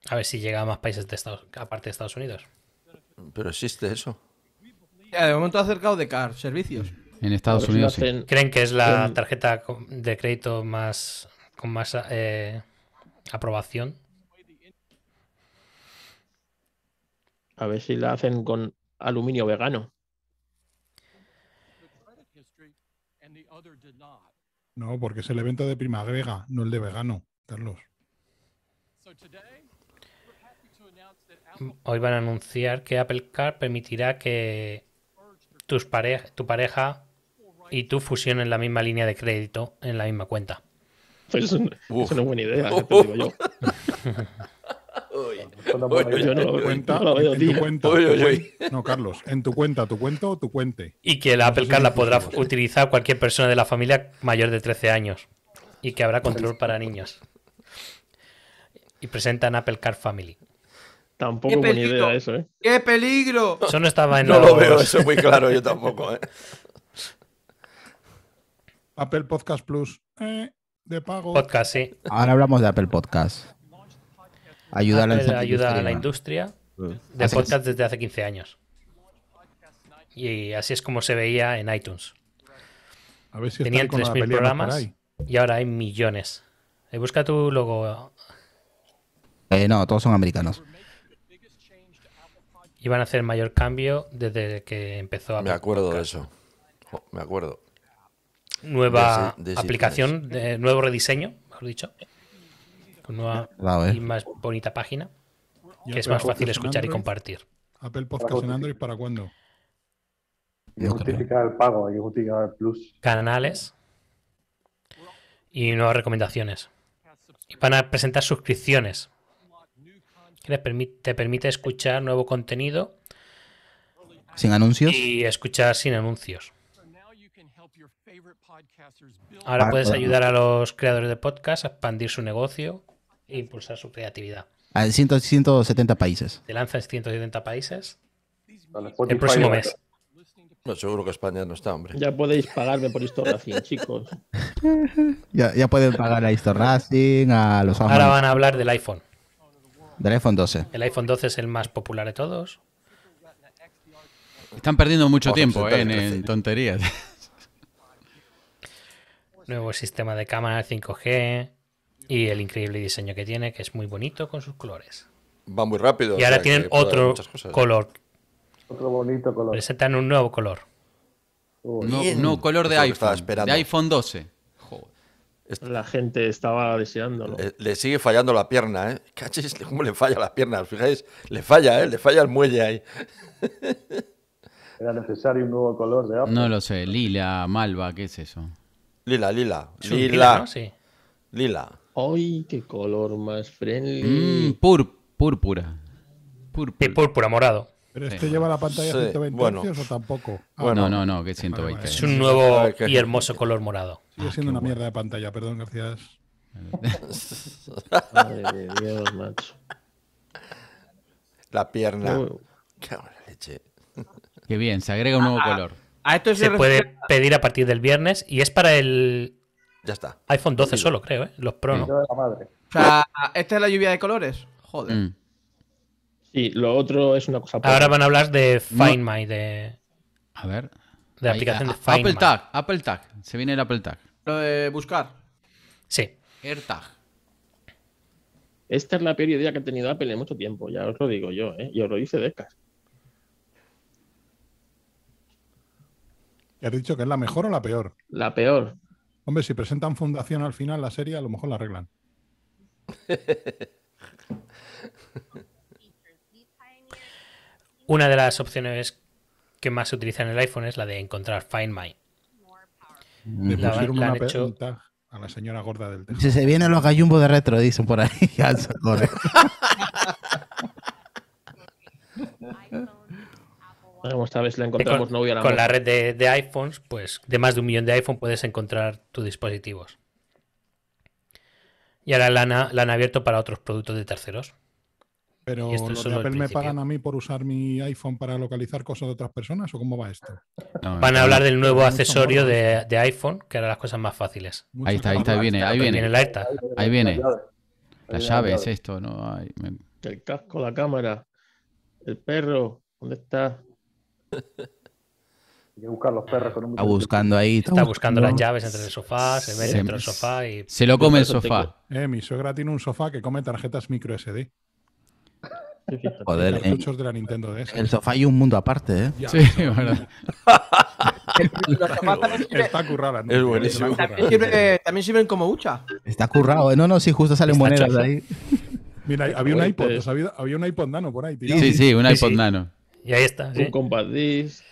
A ver si llega a más países de Estados, aparte de Estados Unidos. Pero existe eso. de momento ha acercado de Card servicios. En Estados Unidos. ¿Creen que es la tarjeta de crédito más con más eh, aprobación A ver si la hacen con aluminio vegano. No, porque es el evento de primavera, no el de vegano, Carlos. Hoy van a anunciar que Apple Car permitirá que tus tu pareja y tú fusionen la misma línea de crédito en la misma cuenta. Pues es una buena idea, te yo. no en tu cuenta, en tu cuenta, o tu cuente. Y que la Apple Car la podrá utilizar cualquier persona de la familia mayor de 13 años. Y que habrá control pues, para niños. Y presentan Apple Car Family. Tampoco buena idea eso, ¿eh? ¡Qué peligro! Eso no estaba en No lo veo, eso muy claro, yo tampoco, ¿eh? Apple Podcast Plus. Eh, de pago. Podcast, sí. Ahora hablamos de Apple Podcast ayuda a la, industria, mm. de podcast desde hace 15 años. Y así es como se veía en iTunes. Tenían 3.000 programas y ahora hay millones. Eh, busca tu logo. Eh, no, todos son americanos. Iban a hacer mayor cambio desde que empezó a. Me acuerdo de eso. me acuerdo. Nueva aplicación, de, eh, nuevo rediseño, mejor dicho con una más bonita página, que es más fácil escuchar y compartir. ¿Apple Podcast en Android para cuándo? Hay justificar el pago, hay que justificar el plus. Canales y nuevas recomendaciones. Y van a presentar suscripciones que te permite escuchar nuevo contenido. Sin anuncios. Y escuchar sin anuncios. Ahora puedes ayudar a los creadores de podcast a expandir su negocio e impulsar su creatividad. A 170 países. Te lanzas a 170 países. el próximo mes. seguro que España no está, hombre. Ya podéis pagarme por Historracing, chicos. Ya, pueden pagar a Historracing, a los Ahora van a hablar del iPhone. Del iPhone 12. El iPhone 12 es el más popular de todos. Están perdiendo mucho tiempo eh, en, tonterías. Nuevo sistema de cámara 5G, y el increíble diseño que tiene, que es muy bonito con sus colores. Va muy rápido. Y ahora tienen otro color. Otro bonito color. Presentan un nuevo color. Un no, color de iPhone. De iPhone 12. La gente estaba deseándolo. Le, sigue fallando la pierna, ¿eh? ¿cómo le falla la pierna? Fijáis, le falla, ¿eh? Le falla el muelle ahí. Era necesario un nuevo color de iPhone? No lo sé, lila, malva, ¿qué es eso? Lila, lila. Lila. lila. ¡Ay, qué color más friendly! Mm, púrpura. púrpura. morado. ¿Pero este lleva la pantalla 120 bueno. o tampoco? Ah, bueno, no, no, no, que 120. Es un nuevo y hermoso color morado. Sigue ah, siendo una mierda de pantalla, perdón, gracias. Madre Dios, macho. La pierna. Qué leche. Qué bien, se agrega un nuevo ah, color. A esto se puede pedir a partir del viernes y es para el ya está. iPhone 12 solo, creo, ¿eh? Los Pro O sea, ¿esta es la lluvia de colores? Joder. Mm. Sí, lo otro es una cosa. Ahora van a hablar de Find My, de. A ver. De la aplicación de Find Apple Tag, Apple Tag. Se viene el Apple Tag. Lo de buscar. Sí. AirTag. Esta es la peor idea que ha tenido Apple en mucho tiempo, ya os lo digo yo, ¿eh? Y os lo de Descas. ¿Has dicho que es la mejor o la peor? La peor. Hombre, si presentan fundación al final la serie, a lo mejor la arreglan. Una de las opciones que más se utiliza en el iPhone es la de encontrar Find My. una hecho... a la señora gorda del Si se vienen los gallumbos de retro, dicen por ahí. esta la eh, encontramos con, la red de, iPhones, pues de más de un millón de iPhone puedes encontrar tus dispositivos. Y ahora la han, abierto para otros productos de terceros. Pero Apple me pagan a mí por usar mi iPhone para localizar cosas de otras personas o cómo va esto? Van a hablar del nuevo accesorio de, iPhone que hará las cosas más fáciles. Ahí está, ahí viene, ahí viene. La llave es esto, ¿no? El casco, la cámara, el perro, ¿dónde está? Está buscando ahí. Está, buscando, las llaves entre el sofá, se el sofá y. Se lo come el sofá. Eh, mi suegra tiene un sofá que come tarjetas micro SD. Joder, eh. de la Nintendo El sofá y un mundo aparte, ¿eh? sí, bueno está currada. También, sirven como hucha. Está currado. Eh. No, no, sí, justo salen monedas de ahí. Mira, había un iPod, pues, había, un iPod nano por ahí. Sí, sí, un iPod nano. Y ahí está. Un compadís.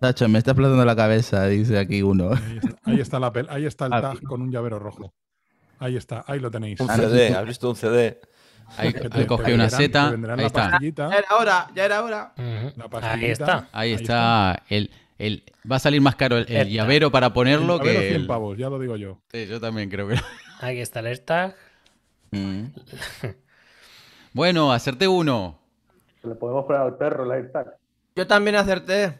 me está explotando la cabeza, dice aquí uno. Ahí está, ahí está ahí está el ah, tag con un llavero rojo. Ahí está, ahí lo tenéis. Un CD, has visto un CD. Ahí, ahí cogí una seta. Ahí está. Ya era hora, ya era hora. Ahí está. Ahí está. El, el, va a salir más caro el, llavero para ponerlo el llavero que. 100 pavos, ya lo digo yo. Sí, yo también creo que. Ahí está el tag. Mm. bueno, hacerte uno. Se le podemos poner al perro la AirTag. Yo también acerté.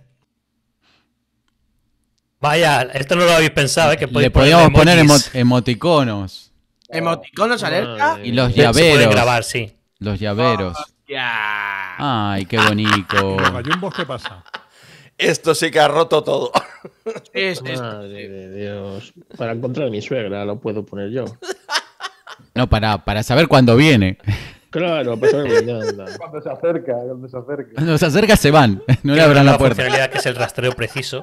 Vaya, esto no lo habéis pensado, ¿eh? Que Le podríamos poner emoticonos. ¿Emoticonos ah, alerta? Y eh, los llaveros. Se grabar, sí. Los llaveros. Ay, qué bonito. Esto sí que ha roto todo. Madre de Dios. Para encontrar a mi suegra lo puedo poner yo. No, para, para saber cuándo viene. Claro, Cuando se acerca, cuando se acerca. Cuando se acerca se van, no le abran la puerta. realidad que es el rastreo preciso.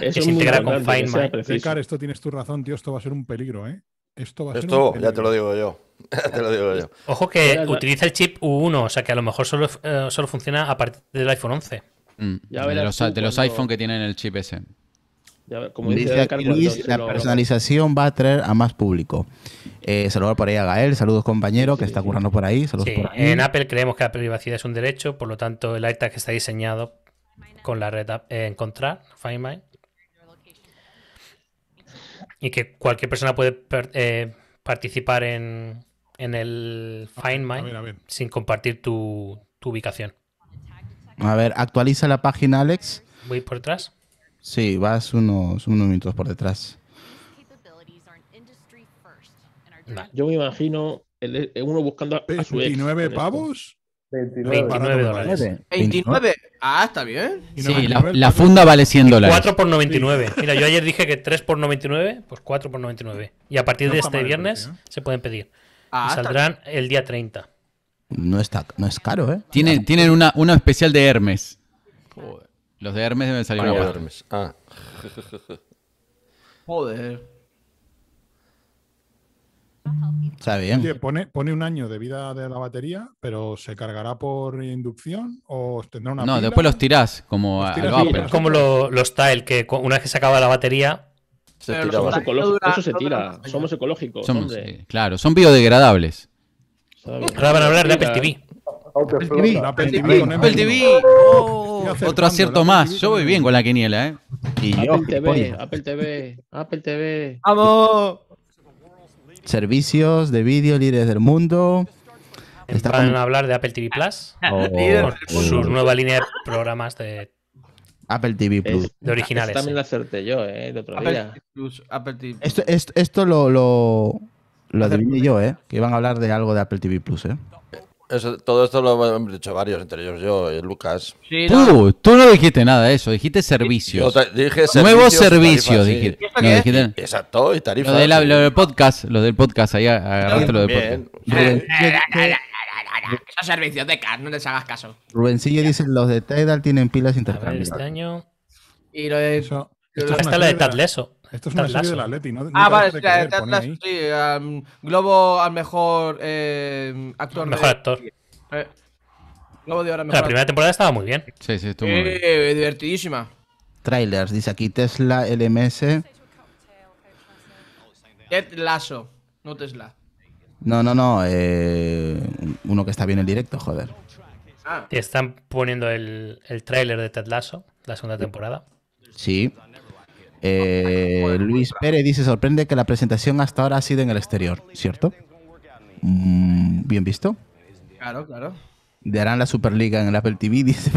que se integra con Find My. esto tienes tu razón, tío, esto va a ser un peligro, ¿eh? Esto va a ser un peligro. ya te lo digo yo. te lo digo yo. Ojo que utiliza el chip U1, o sea que a lo mejor solo, eh, funciona a partir del iPhone 11. Mm, de, los, de los iPhone que tienen el chip ese como dice, la personalización va a traer a más público. Eh, saludos por ahí a Gael, saludos compañero que está currando por ahí. En Apple creemos que la privacidad es un derecho, por lo tanto el iTag está diseñado con la red eh, encontrar, Find My. Y que cualquier persona puede eh, participar en, el Find My sin compartir tu, tu ubicación. A ver, actualiza la página, Alex. Voy por atrás. Sí, vas unos, minutos por detrás. yo me imagino uno buscando a, su ex, ¿29 pavos? 29, dólares. ¿29? Ah, está bien. Sí, la, funda vale 100 dólares. 4 por 99. Mira, yo ayer dije que 3 por 99, pues 4 por 99. Y a partir de este viernes ¿eh? se pueden pedir. Ah, saldrán el día 30. No, está, no es caro, ¿eh? Tienen, tienen una, una especial de Hermes. Joder. Los de Hermes deben salir ah, una ah. Joder. Está bien. pone, pone, un año de vida de la batería, pero ¿se cargará por inducción o tendrá una.? No, después los tirás, como como lo, los style que una vez que se acaba la batería. Se tira, eso se tira. Somos ecológicos. claro, son biodegradables. Ahora van a hablar de Apple TV. Apple TV. Apple TV. otro acierto más. Yo voy bien con la quiniela, ¿eh? Y Apple TV, Apple TV, Apple TV. ¡Vamos! Servicios de vídeo líderes del mundo. Están a hablar de Apple TV Plus. Oh, su nueva línea de programas de Apple TV Plus. de originales. también lo acerté yo, ¿eh? El otro día. Apple TV. Esto, esto, lo, lo, lo adiviné yo, ¿eh? Que iban a hablar de algo de Apple TV Plus, ¿eh? Eso, todo esto lo hemos dicho varios, entre ellos yo y eh, Lucas. tú, tú no dijiste nada de eso, dijiste servicios. dije Nuevos servicios, dijiste. Exacto, y tarifas. Lo, del podcast, lo del podcast, ahí agarraste lo del podcast. Esos servicios de CAR, no les hagas caso. Rubensillo dice, los de Tidal tienen pilas este intercambiables. Este año... Y lo de... Eso, de... de esto es una serie la Atleti, ¿no? Ah, vale, sí. Globo al mejor eh, actor. Mejor actor. Eh, Globo de ahora mejor. La primera temporada estaba muy bien. Sí, sí, estuvo muy bien. Eh, divertidísima. Trailers, dice aquí Tesla LMS. Ted Lasso, no Tesla. No, no, no. uno que está bien en directo, joder. Ah. Te están poniendo el, el de Ted Lasso, la segunda temporada. Sí. Eh, Luis Pérez dice, sorprende que la presentación hasta ahora ha sido en el exterior, ¿cierto? Mm, bien visto. Claro, claro. De harán la Superliga en el Apple TV, dice.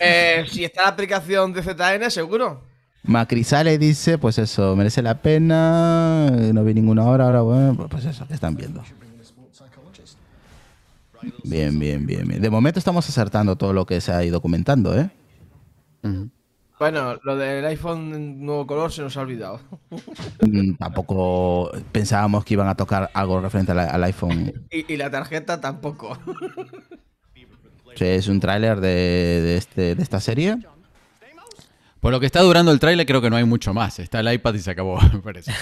Eh, si está la aplicación de ZN, seguro. Macrisale dice, pues eso, merece la pena, no vi ninguna hora, ahora bueno, pues, pues eso, que están viendo. Bien, bien, bien, De momento estamos acertando todo lo que se ha ido comentando, ¿eh? Bueno, lo del iPhone nuevo color se nos ha olvidado. Mm, tampoco pensábamos que iban a tocar algo referente al, iPhone. Y, la tarjeta tampoco. es un tráiler este, de, esta serie. Por lo que está durando el tráiler, creo que no hay mucho más. Está el iPad y se acabó, me parece.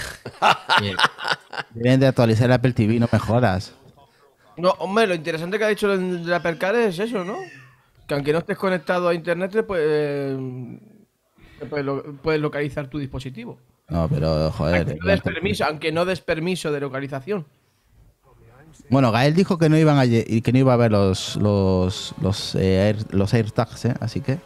Deben de actualizar el Apple TV, no mejoras. No, hombre, lo interesante que ha dicho el, Apple Car es eso, ¿no? Que aunque no estés conectado a internet, pues. Eh, puedes, localizar tu dispositivo. No, pero joder. Aunque no, des permiso, aunque no des permiso de localización. Bueno, Gael dijo que no iban a, que no iba a ver los los los, eh, los AirTags, ¿eh? así que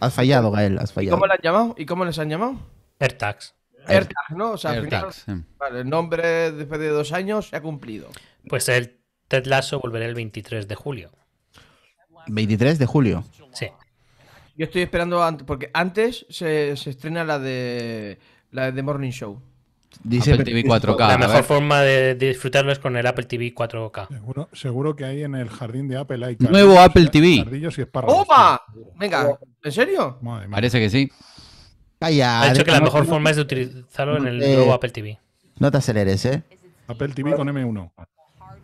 has fallado, Gael, has fallado. cómo le han llamado? ¿Y cómo les han llamado? AirTags. AirTags, ¿no? O sea, el nombre después de dos años se ha cumplido. Pues el Ted Lasso volverá el 23 de julio. 23 de julio. Sí. Yo estoy esperando, porque antes se, estrena la de, la de The Morning Show. Dice Apple TV 4K. La mejor forma de, disfrutarlo es con el Apple TV 4K. Seguro, seguro que hay en el jardín de Apple hay Nuevo Apple ¿eh? TV. ¡Opa! Venga, ¿en serio? Parece que sí. Calla. Ha dicho que la mejor forma es de utilizarlo en el eh, nuevo Apple TV. No te aceleres, ¿eh? Apple TV con M1.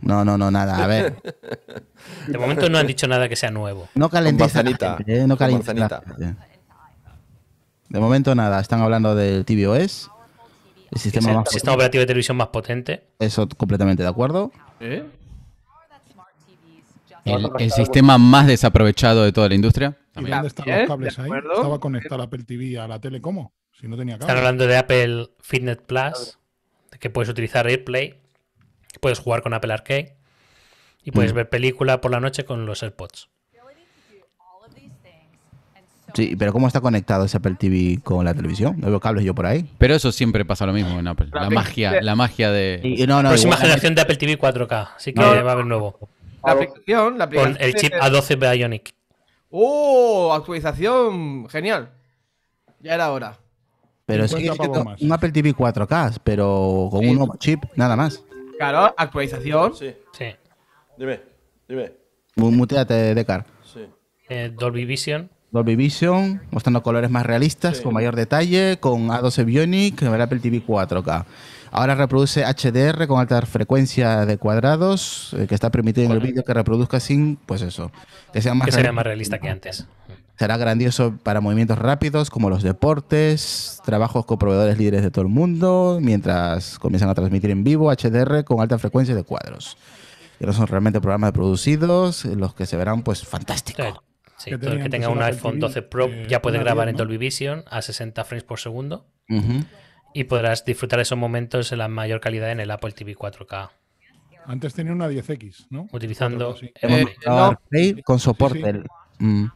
No, no, no, nada. A ver. De momento no han dicho nada que sea nuevo. No calenté ¿eh? De momento nada. Están hablando del TVOS. El sistema, sistema operativo de televisión más potente. Eso completamente de acuerdo. ¿Eh? El, sistema más desaprovechado de toda la industria. dónde están los cables ahí? Estaba conectado Apple TV a la tele, ¿cómo? Están hablando de Apple Fitness Plus, que puedes utilizar AirPlay puedes jugar con Apple Arcade y puedes mm. ver película por la noche con los AirPods. Sí, pero ¿cómo está conectado ese Apple TV con la televisión? No veo cables yo por ahí. Pero eso siempre pasa lo mismo en Apple. La, magia, la magia de. La Próxima generación de Apple TV 4K, así que va a haber nuevo. La Con el chip A12 Bionic. ¡Oh! Actualización, genial. Ya era hora. Pero un Apple TV 4K, pero con un nuevo chip, nada más. Claro, actualización. Sí. Sí. Dime, dime. de car. Sí. Eh, Dolby Vision. Dolby Vision, mostrando colores más realistas, con mayor detalle, con A12 Bionic, el Apple TV 4K. Ahora reproduce HDR con alta frecuencia de cuadrados, eh, que está permitido en el vídeo que reproduzca sin, pues eso, que sea Sea más realista que antes. Será grandioso para movimientos rápidos como los deportes, trabajos con proveedores líderes de todo el mundo, mientras comienzan a transmitir en vivo HDR con alta frecuencia de cuadros. Y no son realmente programas producidos, los que se verán pues fantásticos. Sí, todo el que pues, tenga un iPhone 12 Pro ya puede grabar en Dolby Vision a 60 frames por segundo y podrás disfrutar esos momentos en la mayor calidad en el Apple TV 4K. Antes tenía una 10X, ¿no? Utilizando eh, con soporte. Mm.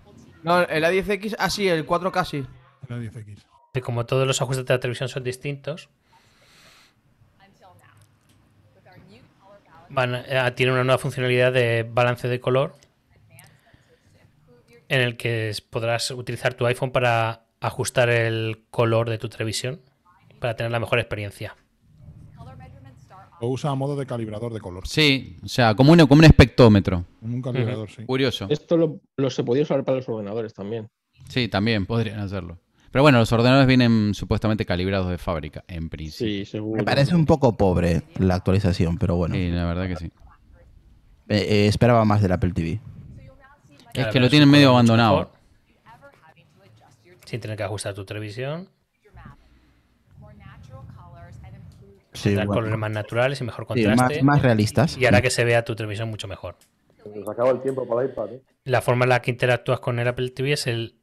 No, el A10X, ah, sí, el 4K sí. El A10X. como todos los ajustes de la televisión son distintos, van tiene una nueva funcionalidad de balance de color en el que podrás utilizar tu iPhone para ajustar el color de tu televisión para tener la mejor experiencia. Lo usa a modo de calibrador de color. Sí, o sea, como un, como un espectrómetro. Como un calibrador, sí. Curioso. Esto lo, se podía usar para los ordenadores también. Sí, también podrían hacerlo. Pero bueno, los ordenadores vienen supuestamente calibrados de fábrica, en principio. Sí, seguro. Me parece un poco pobre la actualización, pero bueno. Sí, la verdad que sí. Eh, eh, esperaba más del Apple TV. Es que lo tienen medio abandonado. Sin tener que ajustar tu televisión. más naturales y mejor contraste. más, realistas. Y, hará que se vea tu televisión mucho mejor. Nos acaba el tiempo para iPad. ¿eh? La forma en la que interactúas con el Apple TV es el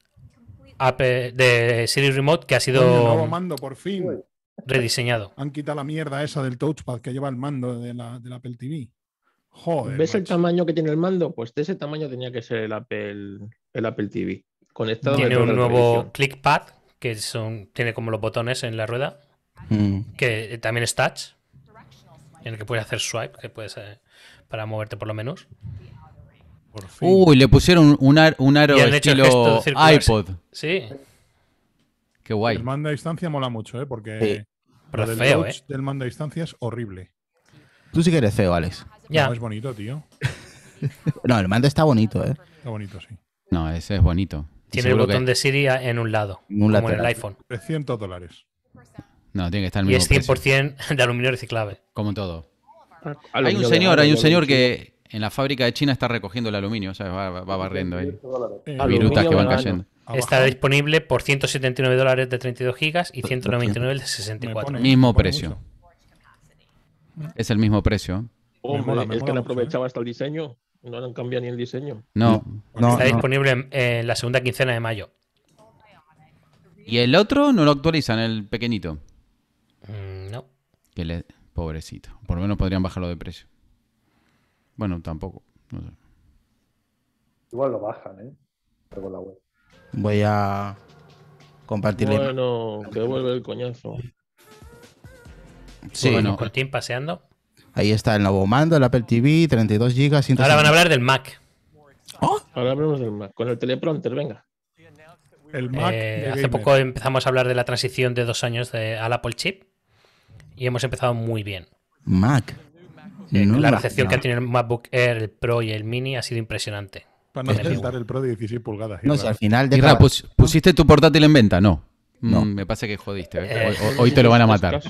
de Siri Remote que ha sido. mando, por fin. Rediseñado. Han quitado la mierda esa del touchpad que lleva el mando de la, del Apple TV. ¿Ves el tamaño que tiene el mando? Pues de ese tamaño tenía que ser el Apple, el Apple TV. Conectado tiene un nuevo clickpad que son, tiene como los botones en la rueda Mm. Que eh, también es touch, en el que puedes hacer swipe, que puedes eh, para moverte por lo menos. Uy, le pusieron un, un aro estilo iPod. Sí. Qué guay. El mando a distancia mola mucho, ¿eh? Porque Pero feo, eh. del mando a distancia es horrible. Tú sí que eres feo, Alex. No, es bonito, tío. no, el mando está bonito, ¿eh? Está bonito, sí. No, ese es bonito. Tiene el botón de Siri en un lado, como en el iPhone. 300 dólares. No, tiene que estar el mismo. Y es 100% de aluminio reciclable. Como todo. Hay un señor, hay un señor que en la fábrica de China está recogiendo el aluminio, o sea, va, barriendo ahí. Virutas que van cayendo. Está disponible por 179 dólares de 32 gigas y 199 de 64. mismo precio. Es el mismo precio. que oh, no ¿eh? aprovechaba hasta el diseño. No han cambiado ni el diseño. No. está disponible en, en la segunda quincena de mayo. ¿Y el otro no lo actualizan, el pequeñito? Pobrecito. Por lo menos podrían bajarlo de precio. Bueno, tampoco. Igual lo bajan, ¿eh? la web. Voy a compartirle. Bueno, que devuelve el coñazo. Sí, bueno, paseando. Ahí está el nuevo mando, el Apple TV, 32 GB. Ahora van a hablar del Mac. Oh. Ahora del Mac. Con el teleprompter, venga. El Mac. Eh, hace poco empezamos a hablar de la transición de dos años al Apple Chip y hemos empezado muy bien. Mac. Eh, la recepción que ha tenido el MacBook Air, el Pro y el Mini ha sido impresionante. Para necesitar el Pro de 16 pulgadas. No, ¿eh? al final de ¿Pusiste tu portátil en venta? No. Mm, no. me parece que jodiste. ¿eh? hoy, te lo van a matar.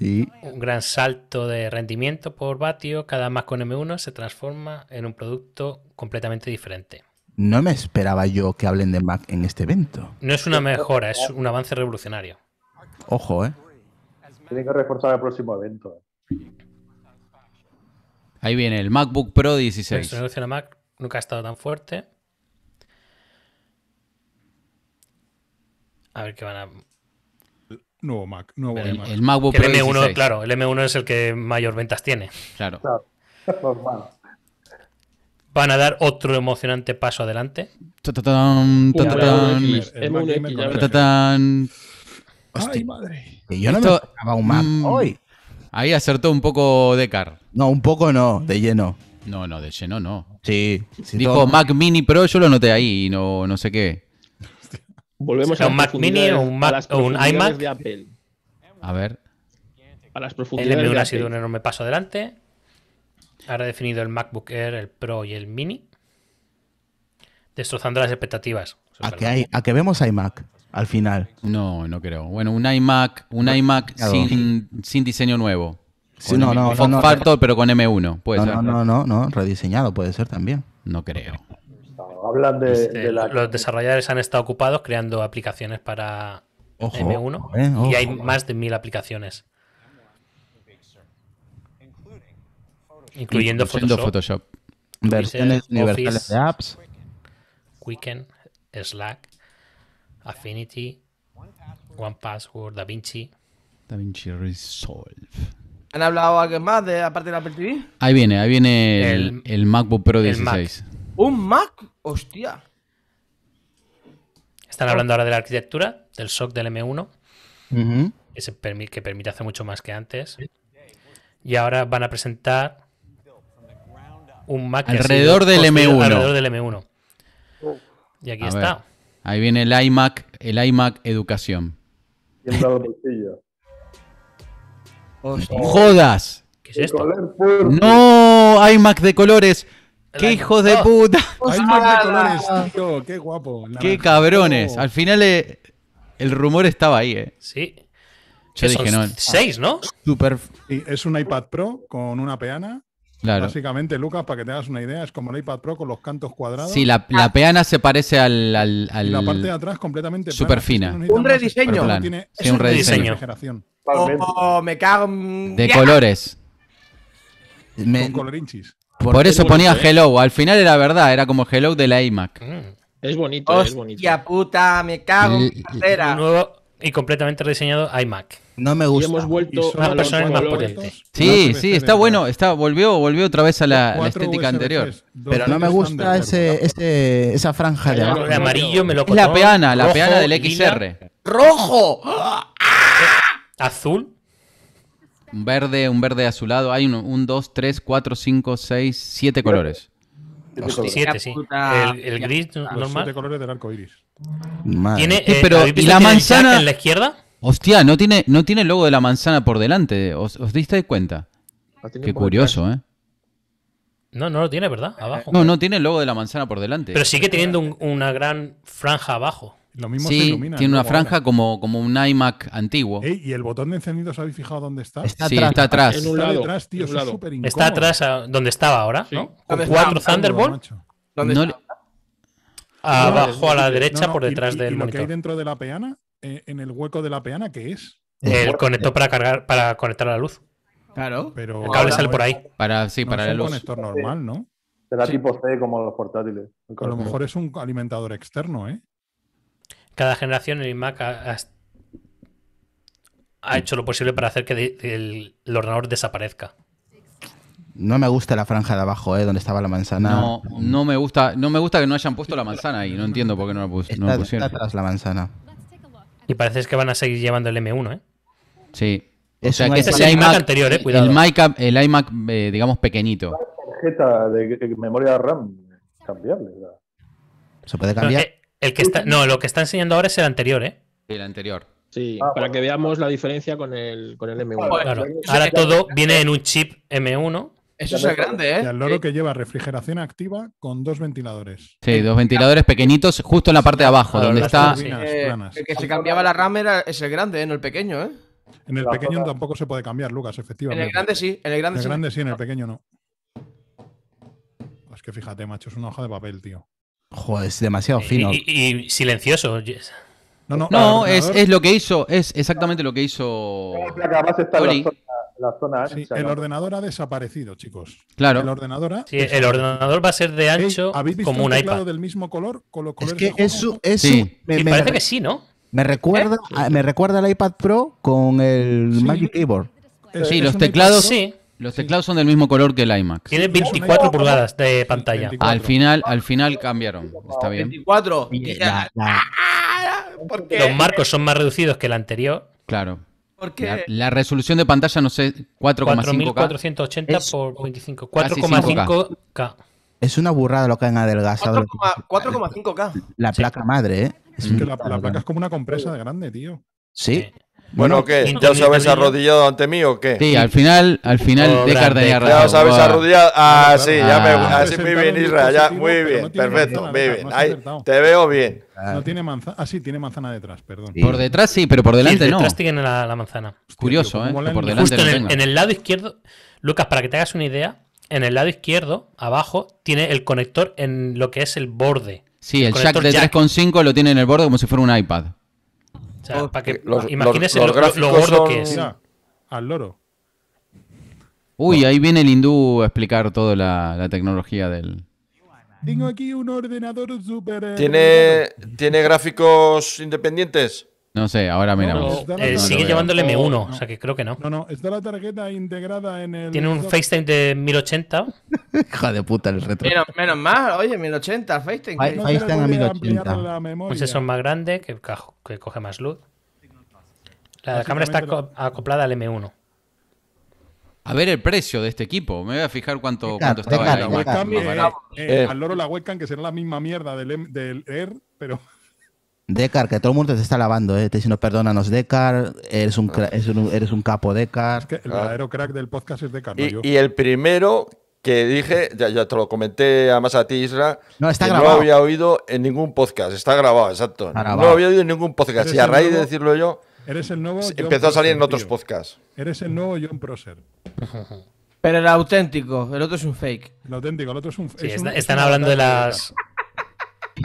Un gran salto de rendimiento por vatio, cada más con M1 se transforma en un producto completamente diferente no me esperaba yo que hablen de Mac en este evento. No es una mejora, es un avance revolucionario. Ojo, ¿eh? Tiene que reforzar el próximo evento. Ahí viene el MacBook Pro 16. La Mac nunca ha estado tan fuerte. A ver qué van a. Nuevo Mac, nuevo el, Mac. el MacBook Pro 16. claro, el M1 es el que mayor ventas tiene. Claro. claro. van a dar otro emocionante paso adelante. ¡Ay, madre! yo no un mm, hoy. Ahí acertó un poco Decar. No, un poco no, de lleno. No, no, de lleno no. Sí. Dijo Mac Mini Pro, yo lo noté ahí y no, no sé qué. Volvemos a un Mac Mini o un, Mac, iMac. De Apple. A ver. El M1 ha sido un enorme paso adelante. Ahora he definido el MacBook Air, el Pro y el Mini, destrozando las expectativas. A que, hay, a que vemos iMac al final. No, no creo. Bueno, un iMac, un iMac sin, diseño nuevo. Sí, no, no, no, Factor, pero con M1. Puede no, no, no, rediseñado puede ser también. No creo. Hablan de, este, la... Los desarrolladores han estado ocupados creando aplicaciones para M1 eh, y hay más de mil aplicaciones. Incluyendo, Photoshop. Versiones universales de apps. Quicken, Slack, Affinity, OnePassword, DaVinci. DaVinci Resolve. ¿Han hablado alguien más de aparte de Apple TV? Ahí viene, ahí viene el, MacBook Pro 16. ¿Un Mac? ¡Hostia! Están hablando ahora de la arquitectura, del SOC del M1, que permite hacer mucho más que antes. Y ahora van a presentar alrededor del M1. M1. Y aquí está. Ahí viene el iMac, el iMac Educación. Oh. ¡Jodas! ¿Qué es esto? ¡No! ¡iMac de colores! ¡Qué hijos de oh. puta! de colores, ¡Qué guapo! ¡Qué cabrones! Oh. Al final eh, el rumor estaba ahí, ¿eh? Sí. Yo dije, no. Seis, ¿no? Super. es un iPad Pro con una peana Claro. Básicamente, Lucas, para que te hagas una idea, es como el iPad Pro con los cantos cuadrados. Sí, la, ah. peana se parece al, la parte de atrás completamente super fina. un rediseño. es un rediseño. Oh, me cago. De colores. Con colorinchis. Por, eso ponía ¿eh? Hello. Al final era verdad, era como Hello de la iMac. Mm. es bonito, es bonito. puta, me cago en y completamente rediseñado iMac. No me gusta. hemos vuelto a más Sí, sí, está bueno, está volvió, volvió otra vez a la, estética anterior. Pero no me gusta ese, ese, esa franja de amarillo me Es la peana, la peana del XR. rojo. Eh, azul. Un verde, un verde azulado. Hay un, un dos, tres, cuatro, cinco, seis, siete colores. siete, sí. El, el gris normal. Los siete colores del arco iris. ¿Tiene, eh, pero, la manzana en la izquierda? Hostia, no tiene, no tiene el logo de la manzana por delante. ¿Os, disteis cuenta? Qué curioso, ¿eh? No, no lo tiene, ¿verdad? Eh, abajo. No, no tiene el logo de la manzana por delante. Pero sigue teniendo una gran franja abajo. Lo mismo sí, ilumina, tiene una franja como, como un iMac antiguo. ¿Y el botón de encendido os habéis fijado dónde está? Está sí, atrás. está atrás. atrás donde estaba ahora, Con cuatro Thunderbolt. ¿Dónde está? Abajo a la derecha, por detrás del y lo que hay dentro de la peana, eh, en el hueco de la peana, ¿qué es? El conector para cargar, para conectar a la luz. Claro. el cable sale por ahí. Para, sí, para luz. conector normal, ¿no? Será tipo C como los portátiles. A lo mejor es un alimentador externo, ¿eh? Cada generación el iMac ha, hecho lo posible para hacer que el ordenador desaparezca. No me gusta la franja de abajo, ¿eh? Donde estaba la manzana. No, no me gusta, no me gusta que no hayan puesto la manzana ahí. No entiendo por qué no la, pusieron. atrás la manzana. Y parece que van a seguir llevando el M1, ¿eh? Sí. O sea, que el iMac anterior, ¿eh? Cuidado. El iMac, el iMac eh, digamos, pequeñito. tarjeta de memoria RAM cambiable. ¿Se puede cambiar? No, eh, el que está, no, lo que está enseñando ahora es el anterior, ¿eh? El anterior. Sí, ah, para que veamos la diferencia con el, con el M1. Ahora todo viene en un chip M1 eso es el grande, ¿eh? El loro que lleva refrigeración activa con dos ventiladores. Sí, dos ventiladores pequeñitos justo en la parte de abajo, donde está. Eh, el que se cambiaba la RAM era es el grande, ¿eh? no el pequeño, ¿eh? En el pequeño tampoco se puede cambiar, Lucas, efectivamente. En el grande sí, en el grande, en el grande sí, en el pequeño no. Es que fíjate, macho, es una hoja de papel, tío. Joder, es demasiado fino. Y, silencioso. No, no, no es, lo que hizo, es exactamente lo que hizo el ordenador ha desaparecido, chicos. Claro. El ordenador, sí, el ordenador va a ser de ancho como un, iPad. del mismo color con los colores es que eso, sí. me, parece que sí, ¿no? Me recuerda, ¿Eh? me recuerda al iPad Pro con el Magic Keyboard. Eh, sí, los teclados. Sí. Los teclados son del mismo color que el iMac. Tiene 24 pulgadas de pantalla. Al final, al final cambiaron. Está bien. 24. Los marcos son más reducidos que el anterior. Claro. Porque la, resolución de pantalla, no sé, 4,5K. 4.480 por 25. 4,5K. Es una burrada lo que han adelgazado. 4,5K. La placa madre, ¿eh? Es que la, placa es como una compresa de grande, tío. sí. Bueno, ¿qué? ¿Ya os habéis arrodillado ante mí o qué? Sí, al final, al final de Cartagena. Ya os habéis arrodillado. Ah, sí, ya me, ah. así muy bien, Israel. Ya, muy bien, perfecto, muy bien. Ahí, te veo bien. No tiene manzana. Ah, sí, tiene manzana detrás, perdón. Por detrás sí, pero por delante no. Por detrás tiene la, manzana. Curioso, pues ¿eh? Por delante Justo en, el, en el lado izquierdo, Lucas, para que te hagas una idea, en el lado izquierdo, abajo, tiene el conector en lo que es el borde. Sí, el, el jack de 3,5 lo tiene en el borde como si fuera un iPad sea, para que los, imagínese lo, gordo que es. al loro. Uy, ahí viene el hindú a explicar toda la, tecnología del. Tengo aquí un ordenador súper… Eh, ¿Tiene, ¿Tiene gráficos independientes? No sé, ahora miramos. Eh, sigue llevando el M1, o sea que creo que no. No, no, está la tarjeta integrada en el. Tiene un FaceTime de 1080. Hija de puta el retro. Menos, mal, oye, 1080, FaceTime. No FaceTime a 1080. Un son más grande que, que coge más luz. La cámara está acoplada al M1. A ver el precio de este equipo. Me voy a fijar cuánto, cuánto estaba la eh, al loro la webcam, que será la misma mierda del, del Air, pero. Decar, que todo el mundo te está lavando, ¿eh? te no perdónanos, Decar, eres un, eres un, capo, Decar. el ah. verdadero crack del podcast es Decar. y, el primero que dije, ya, ya, te lo comenté además a ti, Isra, no, está grabado. no había oído en ningún podcast, está grabado, exacto. No lo había oído en ningún podcast, y a raíz de decirlo yo, eres empezó a salir en otros podcasts. Eres el nuevo John proser. Pero el auténtico, el otro es un fake. El auténtico, el otro es un fake. están hablando de las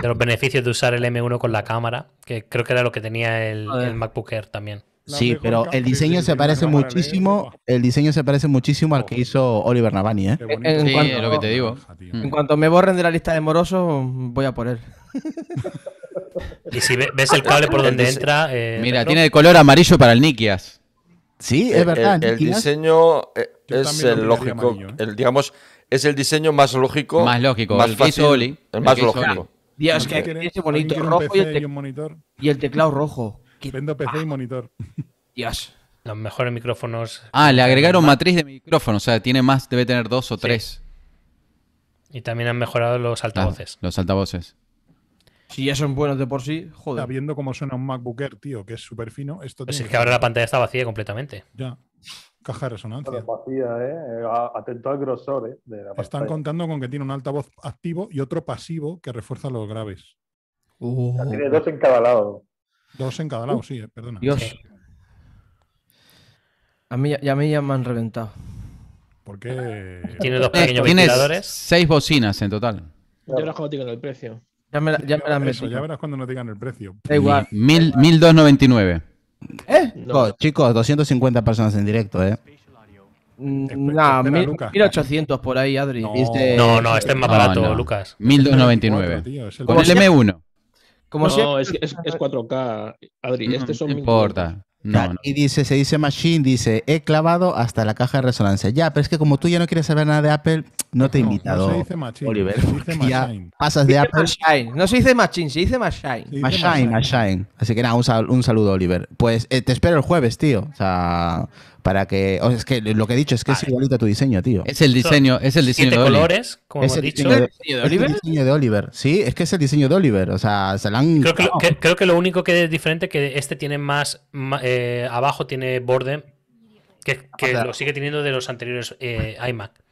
de los beneficios de usar el M1 con la cámara, que creo que era lo que tenía el, el MacBook Air también. Sí, pero el diseño se parece muchísimo, el diseño se parece muchísimo al que hizo Oliver Navani, ¿eh? En cuanto, lo que te digo. En cuanto me borren de la lista de morosos, voy a por él. Y si ves el cable por donde entra... Mira, tiene el color amarillo para el Nikias. Sí, es verdad. El, diseño es el lógico, digamos, es el diseño más lógico. Más lógico, El más lógico. Dios, que tiene ese bonito rojo y el, monitor? y el, teclado rojo. Vendo PC y monitor. Dios. Los mejores micrófonos. Ah, le agregaron matriz de micrófono, o sea, tiene más, debe tener dos o tres. Y también han mejorado los ah, altavoces. los altavoces. Si ya son buenos de por sí, joder. Está viendo cómo suena un MacBook Air, tío, que es súper fino. Esto pues es que, que ahora la pantalla está vacía completamente. Ya. Caja de resonancia. ¿eh? Atento al grosor ¿eh? Están contando con que tiene un altavoz activo y otro pasivo que refuerza los graves. Uh. tiene dos en cada lado. Dos en cada lado, uh. sí, eh, perdona. Dios. A mí ya me, han reventado. ¿Por qué? Tiene dos pequeños ¿Tienes Seis bocinas en total. ya verás cuando digan el precio. Ya me, la, ya ya verás cuando nos digan el precio. Da igual. 1299. ¿Eh? Oh, chicos, 250 personas en directo, ¿eh? Mm, no, 1800 por ahí, Adri. No, no, este es más barato, Lucas. 1299. Con este el M1. no, es, 4K, Adri. Este son no importa. No, Y dice, se dice Machine, dice, he clavado hasta la caja de resonancia. Ya, pero es que como tú ya no quieres saber nada de Apple, no te he invitado. No se dice Machine. Oliver, se dice machine. pasas de Apple. No se dice Machine, se dice Machine. machine, machine, Así que nada, un, saludo, Oliver. Pues eh, te espero el jueves, tío. O sea, para que es que lo que he dicho es que es igualito a tu diseño, tío. Es el diseño, es el diseño de colores, como es el dicho. Diseño de, Oliver? Es el diseño de Oliver. Sí, es que es el diseño de Oliver, o sea, se Creo que, lo, creo que lo único que es diferente es que este tiene más, eh, abajo tiene borde que, que ah, lo sigue teniendo de los anteriores eh, iMac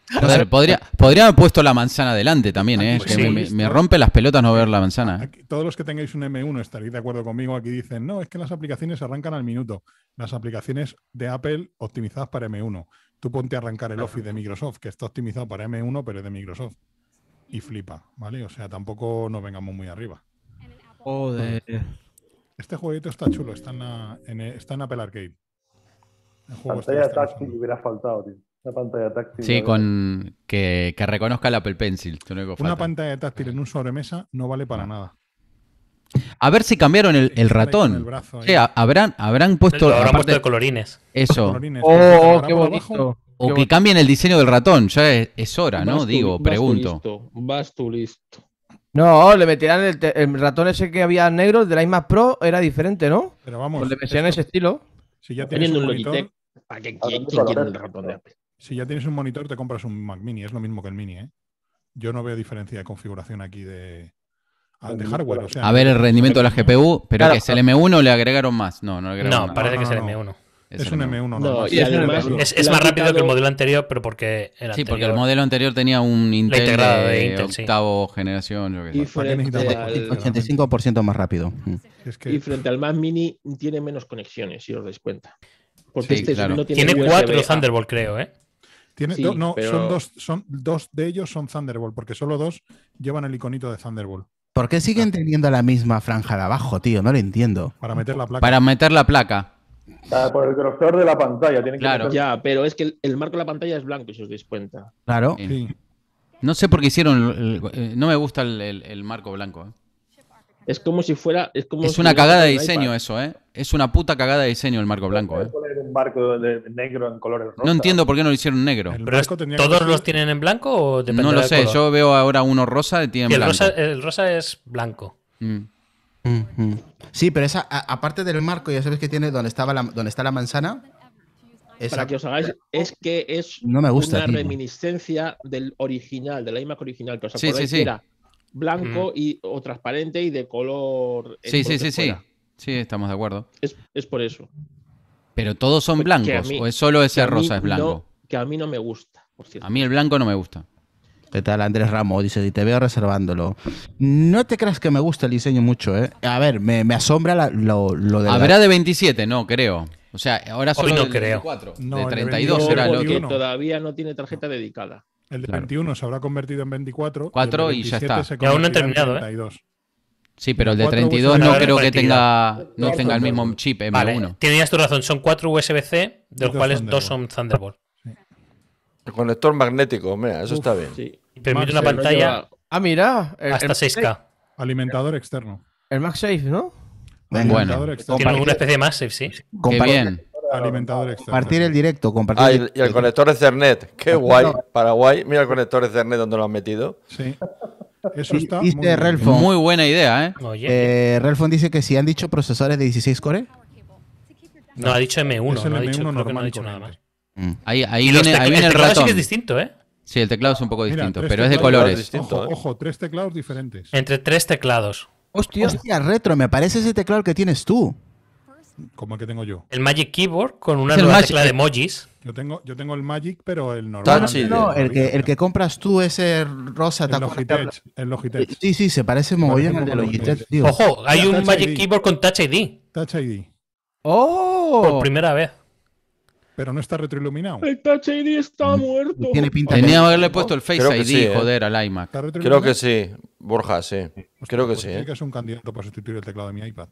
podría, podría haber puesto la manzana delante también, ¿eh? que me, rompe las pelotas no ver la manzana. ¿eh? todos los que tengáis un M1 estaréis de acuerdo conmigo. Aquí dicen, no, es que las aplicaciones arrancan al minuto. Las aplicaciones de Apple optimizadas para M1. Tú ponte a arrancar el Office de Microsoft, que está optimizado para M1, pero es de Microsoft. Y flipa, ¿vale? O sea, tampoco nos vengamos muy arriba. Joder. Este jueguito está chulo, está en, está en Apple Arcade. El juego Pantalla este, este táctil hubiera faltado, tío. Una pantalla táctil. Sí, con que, reconozca el Apple Pencil. Una pantalla táctil en un sobremesa no vale para ah. nada. A ver si cambiaron el, ratón. habrán, habrán puesto. habrán de colorines. Eso. oh, qué bonito. O que cambien el diseño del ratón. Ya es, hora, ¿no? Digo, pregunto. Vas tú, listo, No, le meterán el, ratón ese que había negro, el de la iMac Pro, era diferente, ¿no? Pero vamos. le metían ese estilo. Si ya un Logitech ¿Para quién, el ratón de Apple? Si ya tienes un monitor, te compras un Mac Mini, es lo mismo que el Mini, ¿eh? Yo no veo diferencia de configuración aquí de, ah, hardware. a ver el rendimiento de la GPU, pero es el M1 le agregaron más. No, no le No, parece que es el M1. Es, un M1, no, es, más rápido que el modelo anterior, pero porque el Sí, porque el modelo anterior tenía un Intel de, octavo generación, y frente al... 85% más rápido. Mm. Y frente al Mac Mini tiene menos conexiones, si os dais cuenta. Porque este no tiene, tiene cuatro Thunderbolt, creo, ¿eh? no, son dos, son, dos de ellos son Thunderbolt, porque solo dos llevan el iconito de Thunderbolt. ¿Por qué siguen ah. teniendo la misma franja de abajo, tío? No lo entiendo. Para meter la placa. Para meter la placa. Ah, por el grosor de la pantalla. claro. ya, pero es que el, marco de la pantalla es blanco, si os dais cuenta. Claro. Sí. No sé por qué hicieron. Eh, no me gusta el, marco blanco. ¿eh? Es como si fuera. Es, como es una cagada de diseño eso, ¿eh? Es una puta cagada de diseño el marco blanco, ¿eh? negro en colores No entiendo por qué no lo hicieron negro. ¿Todos los tienen en blanco o No lo sé, yo veo ahora uno rosa y tiene blanco. el rosa es blanco. Mm. Sí, pero esa, aparte del marco, ya sabes que tiene donde, estaba donde está la manzana. Para que os hagáis, es que es una reminiscencia del original, de la imagen original, que os acordáis sí, sí, sí blanco y, o transparente y de color. Eh, sí, sí, sí, sí. Sí, estamos de acuerdo. Es, por eso. Pero todos son blancos, o es solo ese rosa es blanco. que a mí no me gusta, por cierto. A mí el blanco no me gusta. ¿Qué tal Andrés Ramos? Dice, te veo reservándolo. No te creas que me gusta el diseño mucho, ¿eh? A ver, me, asombra lo, de... Habrá de 27, no, creo. O sea, ahora solo no creo. de 32 era lo que... Todavía no tiene tarjeta dedicada. El de 21 se habrá convertido en 24. 4 y, ya está. aún no terminado. ¿eh? Sí, pero el de 32 no creo que tenga, no tenga el mismo chip M1. Vale, tenías tu razón, son 4 USB-C, de los cuales dos son Thunderbolt. El conector magnético, mira, eso está bien. Permite una pantalla. Ah, mira. hasta 6K. Alimentador externo. El MagSafe, ¿no? Bueno, tiene una especie de MagSafe, sí. Qué bien alimentador externo. Partir el directo, compartir. Ah, y, el, conector Ethernet. Qué guay. Paraguay, mira el conector Ethernet donde lo han metido. Sí. Eso está muy, buena idea, ¿eh? ¿eh? Relfon dice que si han dicho procesadores de 16 core. No, ha dicho M1, no, ha dicho, no ha dicho nada más. Mm. Ahí, ahí, viene, ahí, viene, el, el Sí es distinto, ¿eh? Sí, el teclado es un poco distinto, pero es de colores. ¿eh? ojo, tres teclados diferentes. Entre tres teclados. Hostia. Hostia, retro, me parece ese teclado que tienes tú como el que tengo yo. El Magic Keyboard con una nueva tecla de emojis. Yo tengo, yo tengo el Magic, pero el normal. No, el, que, compras tú, ese rosa. El Logitech, el Logitech. Sí, sí, se parece mogollón al de Logitech, tío. Ojo, hay un Magic Keyboard con Touch ID. Touch ID. ¡Oh! Por primera vez. Pero no está retroiluminado. El Touch ID está mm, muerto. Tenía que haberle puesto el Face ID, ¿eh? joder, al iMac. Creo que sí, Borja, sí. Creo que pues sí. ¿eh? que es un candidato para sustituir el teclado de mi iPad.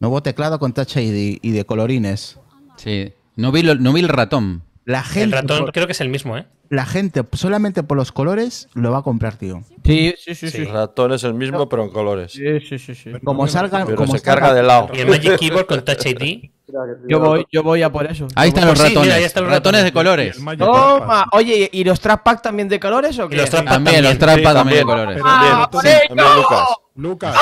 Nuevo teclado con Touch ID y de colorines. Sí. No vi, no vi el ratón. el ratón creo que es el mismo, ¿eh? La gente solamente por los colores lo va a comprar, tío. Sí, sí, sí. sí. El ratón es el mismo, pero en colores. Sí, sí, sí. sí. Como salga. Pero como se carga de lado. Y el Magic Keyboard con Touch ID. Yo voy, yo voy a por eso. Ahí están los pues ratones. ratones de colores. Toma. Oye, ¿y los Pack también de colores o qué? los también, también, los Trap también, también, de colores. Ah, Lucas,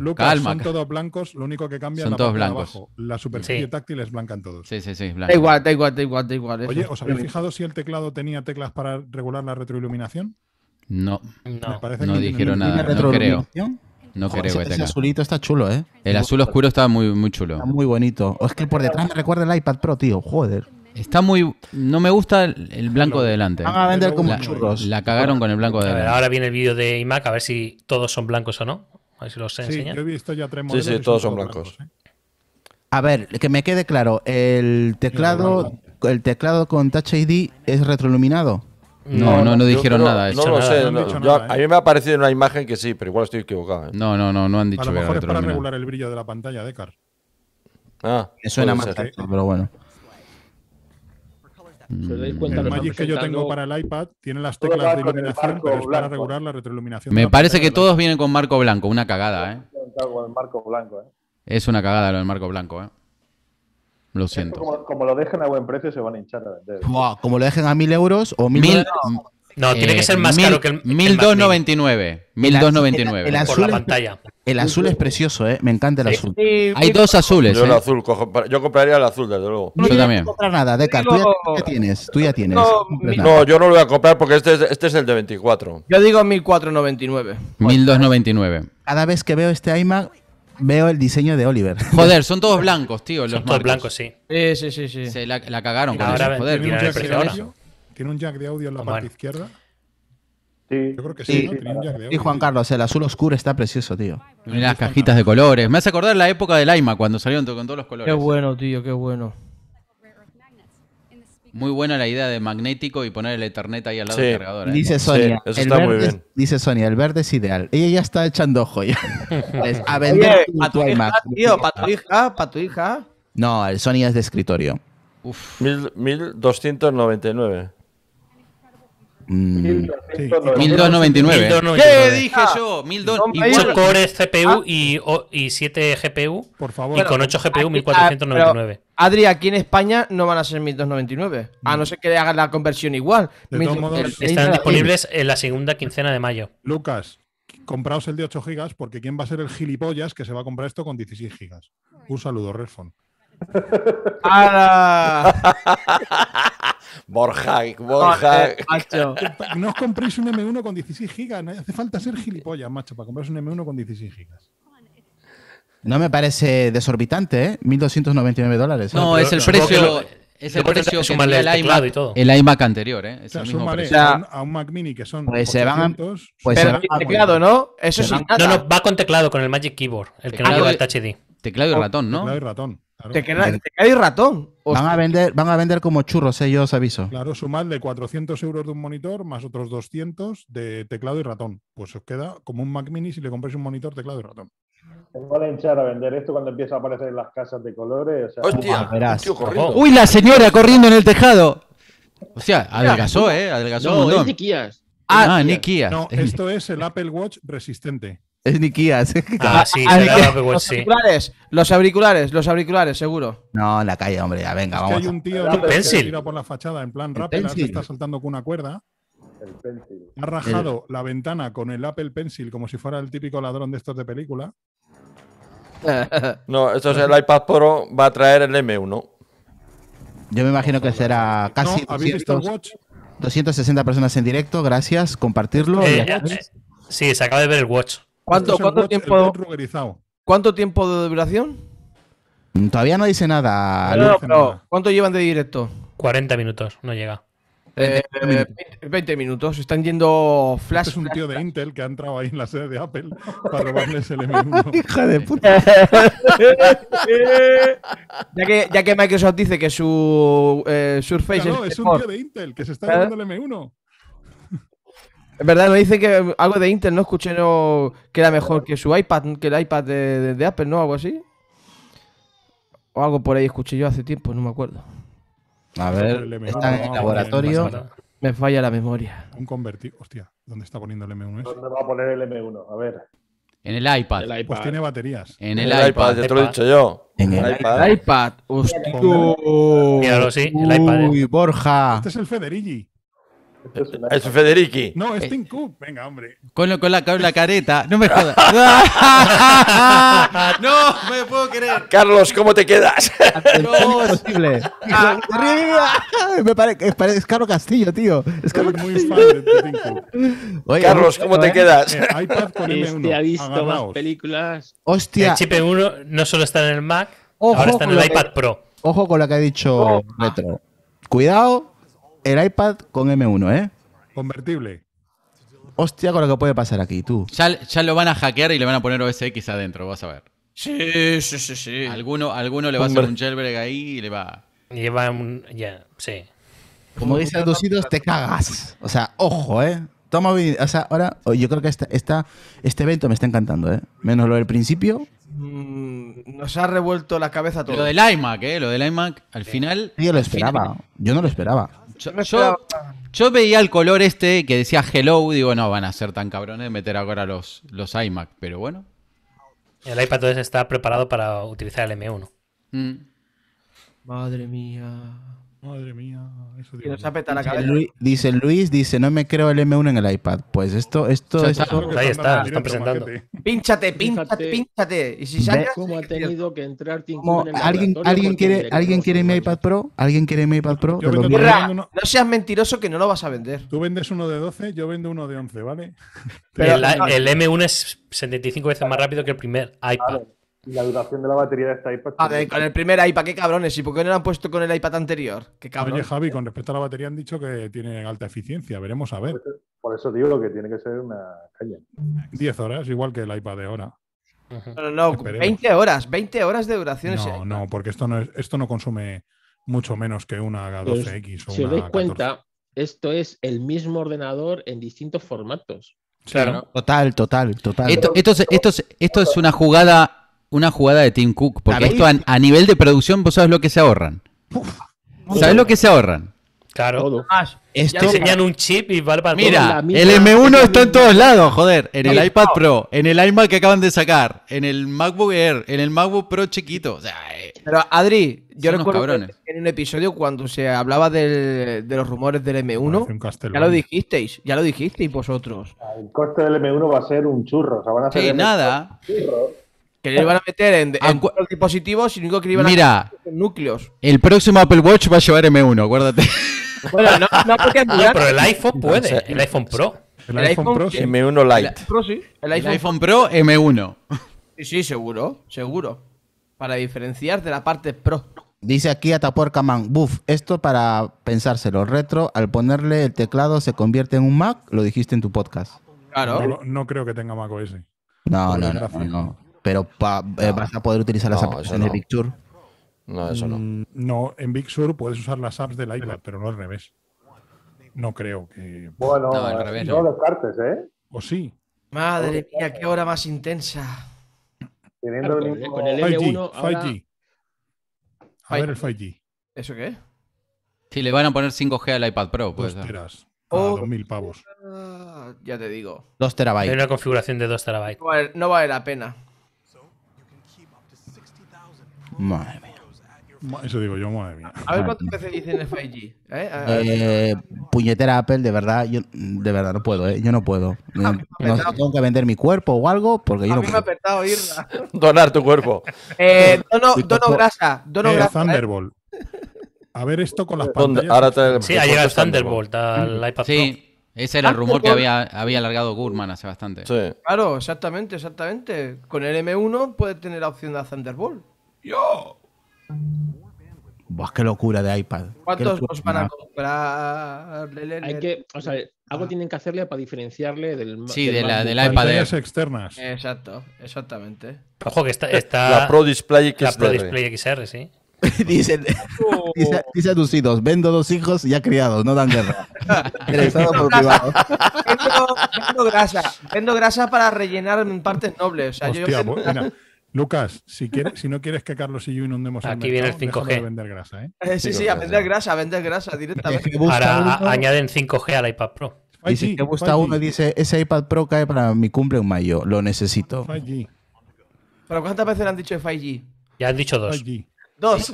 Lucas, Calma. son todos blancos, lo único que cambia son es la todos blancos. Abajo. La superficie táctil es blanca en todos. Sí, sí, sí. Blanca. Da igual, da igual, da igual, igual. Oye, ¿os habéis fijado si el teclado tenía teclas para regular la retroiluminación? No, no, Me parece dijeron nada, no creo. No creo ese, tenga. Ese azulito está chulo, ¿eh? El azul oscuro está muy, muy chulo. Está muy bonito. O es que por detrás me recuerda el iPad Pro, tío. Joder. Está muy. No me gusta el blanco de delante. Van a vender como la, churros. La cagaron con el blanco de delante. Ahora viene el vídeo de iMac, a ver si todos son blancos o no. A ver si los enseñan. Sí, he visto ya tres modelos. Sí, sí, todos son, blancos. ¿eh? A ver, que me quede claro. El teclado, el teclado con Touch ID es retroiluminado. No, no, no, dijeron nada. No sé. No, A ¿eh? mí me ha parecido en una imagen que sí, pero igual estoy equivocado. ¿eh? No, no, no, no han dicho. A lo mejor para regular el brillo de la pantalla, Decar. Ah, eso suena más, pero bueno. ¿Se dais cuenta? El Magic que yo tengo para el iPad tiene las teclas de iluminación, pero es para regular la retroiluminación. Me parece que todos vienen con marco blanco, una cagada, ¿eh? marco blanco, ¿eh? Es una cagada lo del marco blanco, ¿eh? Lo siento. Como, lo dejen a buen precio, se van a hinchar a vender. Wow, como lo dejen a mil euros o mil, no, tiene que ser más caro que el. 1299. 1299. la pantalla. el azul es precioso, ¿eh? Me encanta el azul. Eh, Hay eh, dos azules. Yo, eh. azul yo compraría el azul, desde luego. No yo también. No nada, Tú, ya, tienes. Tú ya tienes. No, yo no lo voy a comprar porque este es, este el de 24. Yo digo 1499. 1299. Cada vez que veo este iMac, veo el diseño de Oliver. Joder, son todos blancos, tío. Los son todos blancos, sí. Sí, sí, sí. Se la, cagaron. Con eso, joder, ¿Tiene un jack de audio en la parte izquierda? Sí. Yo creo que sí, sí, Y Juan Carlos, el azul oscuro está precioso, tío. Mira las cajitas de colores. Me hace acordar la época del AIMA cuando salieron con todos los colores. Qué bueno, tío, qué bueno. Muy buena la idea de magnético y poner el Ethernet ahí al lado del cargador. ¿eh? Dice Sonia, eso está muy bien. dice Sonia, el verde es ideal. Ella ya está echando ojo ya. a vender a tu iMac. Tío, para tu hija, para tu hija. No, el Sony es de escritorio. Uf. 1299. 1299. ¿Qué dije yo? 8 cores CPU y, 7 GPU. Por favor. Y con 8 GPU, 1499. Adri, aquí en España no van a ser 1299. A no ser que le hagan la conversión igual. De están disponibles en la segunda quincena de mayo. Lucas, compraos el de 8 GB porque ¿quién va a ser el gilipollas que se va a comprar esto con 16 GB Un saludo, Redphone. Borja, Borja. Macho. Eh, no os compréis un M1 con 16 gigas. hace falta ser gilipollas, macho, para comprarse un M1 con 16 gigas. No me parece desorbitante, ¿eh? 1.299 dólares. ¿eh? No, es el precio. Es el precio que iMac, el iMac anterior, ¿eh? A un Mac Mini que son pues 800, se van, pues pero teclado, ¿no? Eso No, no, va con teclado, con el Magic Keyboard, el que no lleva el Touch Teclado y oh, ratón, ¿no? Teclado y ratón. Te, queda, te ratón. Van a, vender, van a vender como churros, eh, yo os aviso. Claro, de 400 euros de un monitor más otros 200 de teclado y ratón. Pues os queda como un Mac Mini si le compráis un monitor, teclado y ratón. Tengo a echar a vender esto cuando empieza a aparecer en las casas de colores. O Hostia, Uy, la señora corriendo en el tejado. O sea, adelgazó, ¿eh? Adelgazó. No, Ah, ni ah, No, esto es el Apple Watch resistente. Es Nikias. Ah, ah, ah los, auriculares, los auriculares, los auriculares, seguro. No, en la calle, hombre, ya venga, vamos. hay un tío que pencil? por la fachada en plan rápido, está saltando con una cuerda. Ha rajado la ventana con el Apple Pencil como si fuera el típico ladrón de estos de película. no, esto es el iPad Pro, va a traer el M1. Yo me imagino que será casi 260 personas en directo. Gracias, compartirlo. Eh, sí, se acaba de ver el Watch. ¿Cuánto, tiempo? ¿Cuánto tiempo de duración? Mm, todavía no dice nada. ¿Cuánto llevan de directo? 40 minutos, no llega. Eh, 20, eh, minutos, están yendo flash. Este es un tío de Intel que ha entrado ahí en la sede de Apple para robarles el M1. Hija de puta. ya, que, Microsoft dice que su eh, Surface es. No, es un tío de Intel que se está robando el M1. Es verdad, me dicen que eh, algo de Intel, no escuché no, que era mejor que su iPad, que el iPad de, Apple, ¿no? Algo así. O algo por ahí escuché yo hace tiempo, no me acuerdo. A ver, está en el laboratorio. Me falla la memoria. Un convertido. Hostia, ¿dónde está poniendo el M1? ¿Dónde va a poner el M1? A ver. En el iPad. El pues iPad. Pues tiene baterías. En el, iPad, te lo he dicho yo. En el, iPad. iPad. Hostia. Míralo, sí. El iPad. Eh. Uy, Borja. Este es el Federici. Este es Federici. No, es Tim eh. Cook. Venga, hombre. Con, con, la, careta. No me jodas. no, me puedo creer. Carlos, ¿cómo te quedas? es imposible. Ah. me parece, es Carlos Castillo, tío. Es Carlos Carlos, ¿cómo te quedas? Eh, eh, este, ha visto más películas. Hostia. El chip 1 no solo está en el Mac, ahora está en el iPad Pro. Ojo con lo que ha dicho Metro. Oh. Cuidado el iPad con M1, ¿eh? Convertible. Hostia, con lo que puede pasar aquí, tú. Ya, lo van a hackear y le van a poner OSX adentro, vas a ver. Sí, sí, sí, sí. Alguno, alguno le va a hacer un jailbreak ahí y le va. Y va un. Ya, sí. Como dice aducidos, te cagas. O sea, ojo, ¿eh? Toma, o sea, ahora oh, yo creo que esta, este evento me está encantando, ¿eh? Menos lo del principio, Mm, nos ha revuelto la cabeza todo. Lo del iMac, ¿eh? Lo del iMac, al final. Yo lo esperaba. yo no lo esperaba. Yo, veía el color este que decía hello. Digo, no van a ser tan cabrones de meter ahora los, los iMac. Pero bueno. El iPad entonces está preparado para utilizar el M1. Mm. Madre mía. Madre mía, eso tiene nos ser. la dice Luis, dice, no me creo el M1 en el iPad. Pues esto, esto, ahí está, lo están presentando. Pínchate, pínchate, pínchate. Y si ha ¿Alguien, ¿alguien, quiere, ¿alguien quiere mi iPad Pro? ¿Alguien quiere mi iPad Pro? No seas mentiroso que no lo vas a vender. Tú vendes uno de 12, yo vendo uno de 11, ¿vale? el, M1 es 75 veces más rápido que el primer iPad. La duración de la batería de este iPad. con el primer iPad, qué cabrones. ¿Y por qué no lo han puesto con el iPad anterior? Qué Oye, Javi, con respecto a la batería han dicho que tiene alta eficiencia. Veremos a ver. Por eso digo que tiene que ser una calle. 10 horas, igual que el iPad de ahora. No, no, 20 horas, 20 horas de duración. No, no, porque esto no, es, esto no consume mucho menos que una 12X pues, si os dais cuenta, esto es el mismo ordenador en distintos formatos. Claro. Total, total, total. Esto, esto, esto es una jugada una jugada de Tim Cook, porque esto a, nivel de producción vos sabes lo que se ahorran. ¿Sabes lo que se ahorran? Claro. Ah, un chip y vale para Mira, el M1 está en todos lados, joder. En el iPad Pro, en el iMac que acaban de sacar, en el MacBook Air, en el MacBook Pro chiquito. Eh. Pero Adri, yo recuerdo en un episodio cuando se hablaba de los rumores del M1, ya lo dijisteis, ya lo dijisteis vosotros. El coste del M1 va a ser un churro. O sea, van a ser nada. Churro. Que le iban a meter en, en dispositivos que le iban Mira, en núcleos. El próximo Apple Watch va a llevar M1, acuérdate. Bueno, no, porque pero el iPhone puede, el iPhone Pro. El, iPhone, Pro, M1 Lite. El, sí. iPhone. Pro, M1. Sí, seguro, seguro. Para diferenciar de la parte Pro. Dice aquí Atapuerca Man, buf, esto para pensárselo, retro, al ponerle el teclado se convierte en un Mac, lo dijiste en tu podcast. Claro. No, creo que tenga Mac OS. no, no, no. Pero eh, vas a poder utilizar las apps en Big Sur. No, eso no. Mm, no, en Big Sur puedes usar las apps del iPad, pero no al revés. No creo que. Bueno, no, al revés, no. ¿eh? ¿eh? O sí. Madre mía, qué hora más intensa. Teniendo el, eh, con, el 1 A ver el 5G. ¿Eso qué? Si le van a poner 5G al iPad Pro. Pues, esperas. 2.000 pavos. Ya te digo. 2 terabytes. Hay una configuración de 2 terabytes. no vale la pena. Madre mía. Eso digo yo, madre mía. A ver cuántas veces dicen el ¿eh? eh, puñetera Apple, de verdad, yo de verdad no puedo, ¿eh? Yo no puedo. tengo que vender mi cuerpo o algo porque yo a no mí me ha apretado irla. Donar tu cuerpo. Eh, dono, dono grasa. Dono grasa. Thunderbolt. A ver esto con las pantallas. Ahora sí, ha llegado Thunderbolt mm. Sí. Ese era el rumor que había, había alargado Gurman hace bastante. Claro, exactamente, exactamente. Con el M1 puede tener la opción de Thunderbolt. Yo. Buah, qué locura de iPad. ¿Cuántos van a comprar? Hay que, o sea, algo tienen que hacerle para diferenciarle del. Sí, del de la, del iPad. externas. Exacto, exactamente. Ojo que está, la Pro Display XR. La Pro Display XR, sí. Dicen, dice, dice, a tus hijos, vendo dos hijos ya criados, no dan guerra. por privado. Vendo, grasa, vendo grasa para rellenar partes nobles. Lucas, si, si no quieres que Carlos y yo inundemos Aquí el mercado, viene el 5G. vender grasa, ¿eh? Eh, sí, sí, a vender grasa, a vender grasa directamente. Ahora uno... añaden 5G al iPad Pro. Y si te gusta 5G. uno y dice, ese iPad Pro cae para mi cumple en mayo, lo necesito. 5G. ¿Pero cuántas veces le han dicho 5G? Ya han dicho dos. 5G. Dos.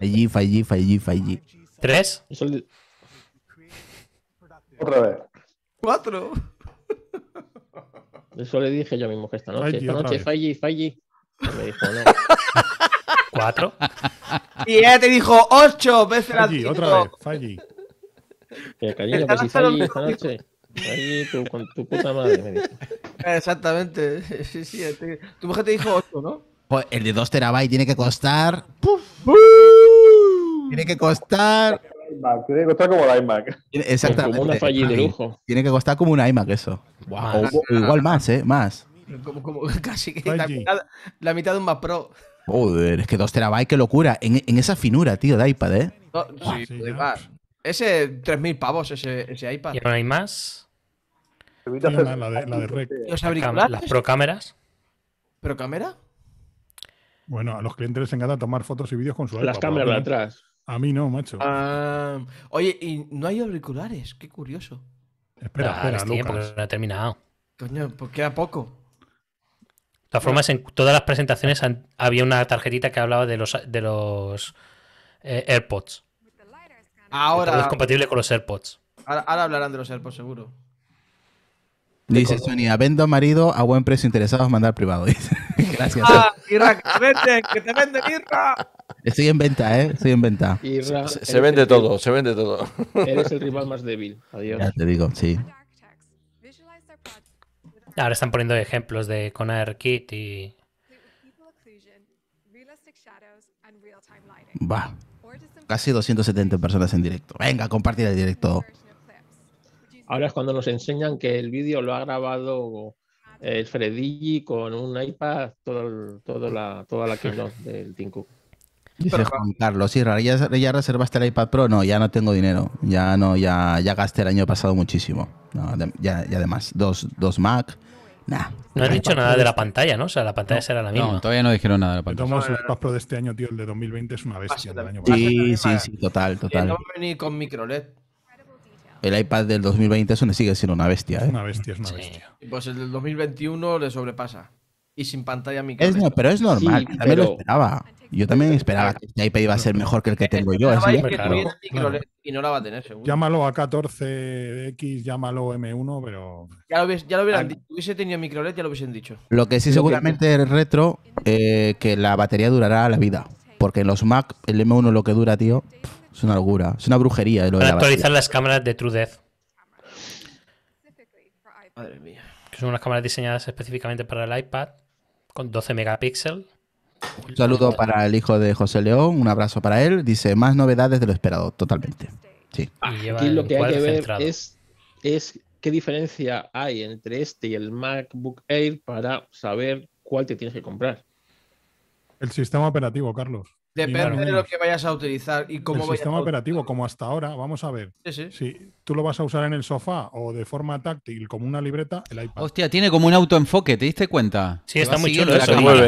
5G, 5G, 5G, 5G. ¿Tres? Otra vez. Cuatro. Eso le dije yo a mi mujer esta noche. esta noche, Falli, Falli. Me dijo, no. ¿Cuatro? Y ella te dijo, ocho veces falli, la otra vez, Falli. Qué cariño, pues si Falli esta noche. Falli tu, con tu puta madre, me dijo. Exactamente. Sí, sí. Este, tu mujer te dijo ocho, ¿no? Pues el de 2 terabytes tiene que costar. Tiene que costar tiene que costar como la iMac. Exactamente. Como una de lujo. Tiene que costar como un iMac eso. igual más, ¿eh? Más. Como, casi que la mitad, la mitad, de un Mac Pro. Joder, es que 2 terabytes, qué locura. En, en, esa finura, tío, de iPad, ¿eh? sí, sí, más. Ese 3.000 pavos, ese, ese iPad. ¿Y no hay más? la, de, Rec. ¿Las Pro cámaras? ¿Pro cámara? Bueno, a los clientes les encanta tomar fotos y vídeos con su Las cámaras de atrás. A mí no, macho. Ah, oye, y no hay auriculares, qué curioso. Espera, ah, espera, Lucas. no ha terminado. Coño, pues queda poco. De todas formas, en todas las presentaciones había una tarjetita que hablaba de los, de los eh, AirPods. Ahora. Es compatible con los AirPods. ahora hablarán de los AirPods, seguro. Dice Sonia, vendo marido a buen precio interesados, mandar privado. Dice. Gracias. Ah, vende, que te vende, Estoy en venta, ¿eh? Estoy en venta. se, vende todo, se vende todo. Eres el rival más débil. Adiós. te digo, sí. Ahora están poniendo ejemplos de con Kit y. Va. Casi 270 personas en directo. Venga, compartir el directo. Ahora es cuando nos enseñan que el vídeo lo ha grabado el eh, ah, con un iPad, todo, la, toda la keynote del Tinku. Dice Juan Carlos, sí, ¿ya, ya reservaste el iPad Pro, no, ya no tengo dinero, ya no, ya, gasté el año pasado muchísimo, Y ya, además, dos, Mac, No he dicho nada de la pantalla, ¿no? O sea, la pantalla será la misma. No, todavía no dijeron nada de la pantalla. Tomamos el iPad Pro de este año, tío, el de 2020 es una bestia. del año pasado. sí, sí, sí, total, total. Y no vení con microLED el iPad del 2020 es una, sigue siendo una bestia. ¿eh? Es una bestia, es una bestia. Pues el del 2021 le sobrepasa. Y sin pantalla micro. pero es normal, yo también lo esperaba. Yo también esperaba que este iPad iba a ser mejor que el que este tengo yo. Así. claro, micro Y no la va a tener, seguro. Llámalo a 14X, llámalo M1, pero. Ya lo, hubiese, ya lo hubieran dicho. Hubiese tenido microLED, ya lo hubiesen dicho. Lo que sí, seguramente es retro, eh, que la batería durará la vida. Porque en los Mac, el M1 lo que dura, tío, es una locura. Es una brujería. Eh, para actualizar las cámaras de TrueDepth. Madre mía. Que son unas cámaras diseñadas específicamente para el iPad con 12 megapíxeles. Un saludo para el hijo de José León, un abrazo para él. Dice, más novedades de lo esperado, totalmente. Sí. Ah, aquí lo que hay que ver es qué diferencia hay entre este y el MacBook Air para saber cuál te tienes que comprar. El sistema operativo, Carlos. Depende de lo que vayas a utilizar y cómo El sistema operativo, como hasta ahora, vamos a ver. Sí, sí. Si tú lo vas a usar en el sofá o de forma táctil, como una libreta, el iPad. Hostia, tiene como un autoenfoque, ¿te diste cuenta? Sí, está muy chulo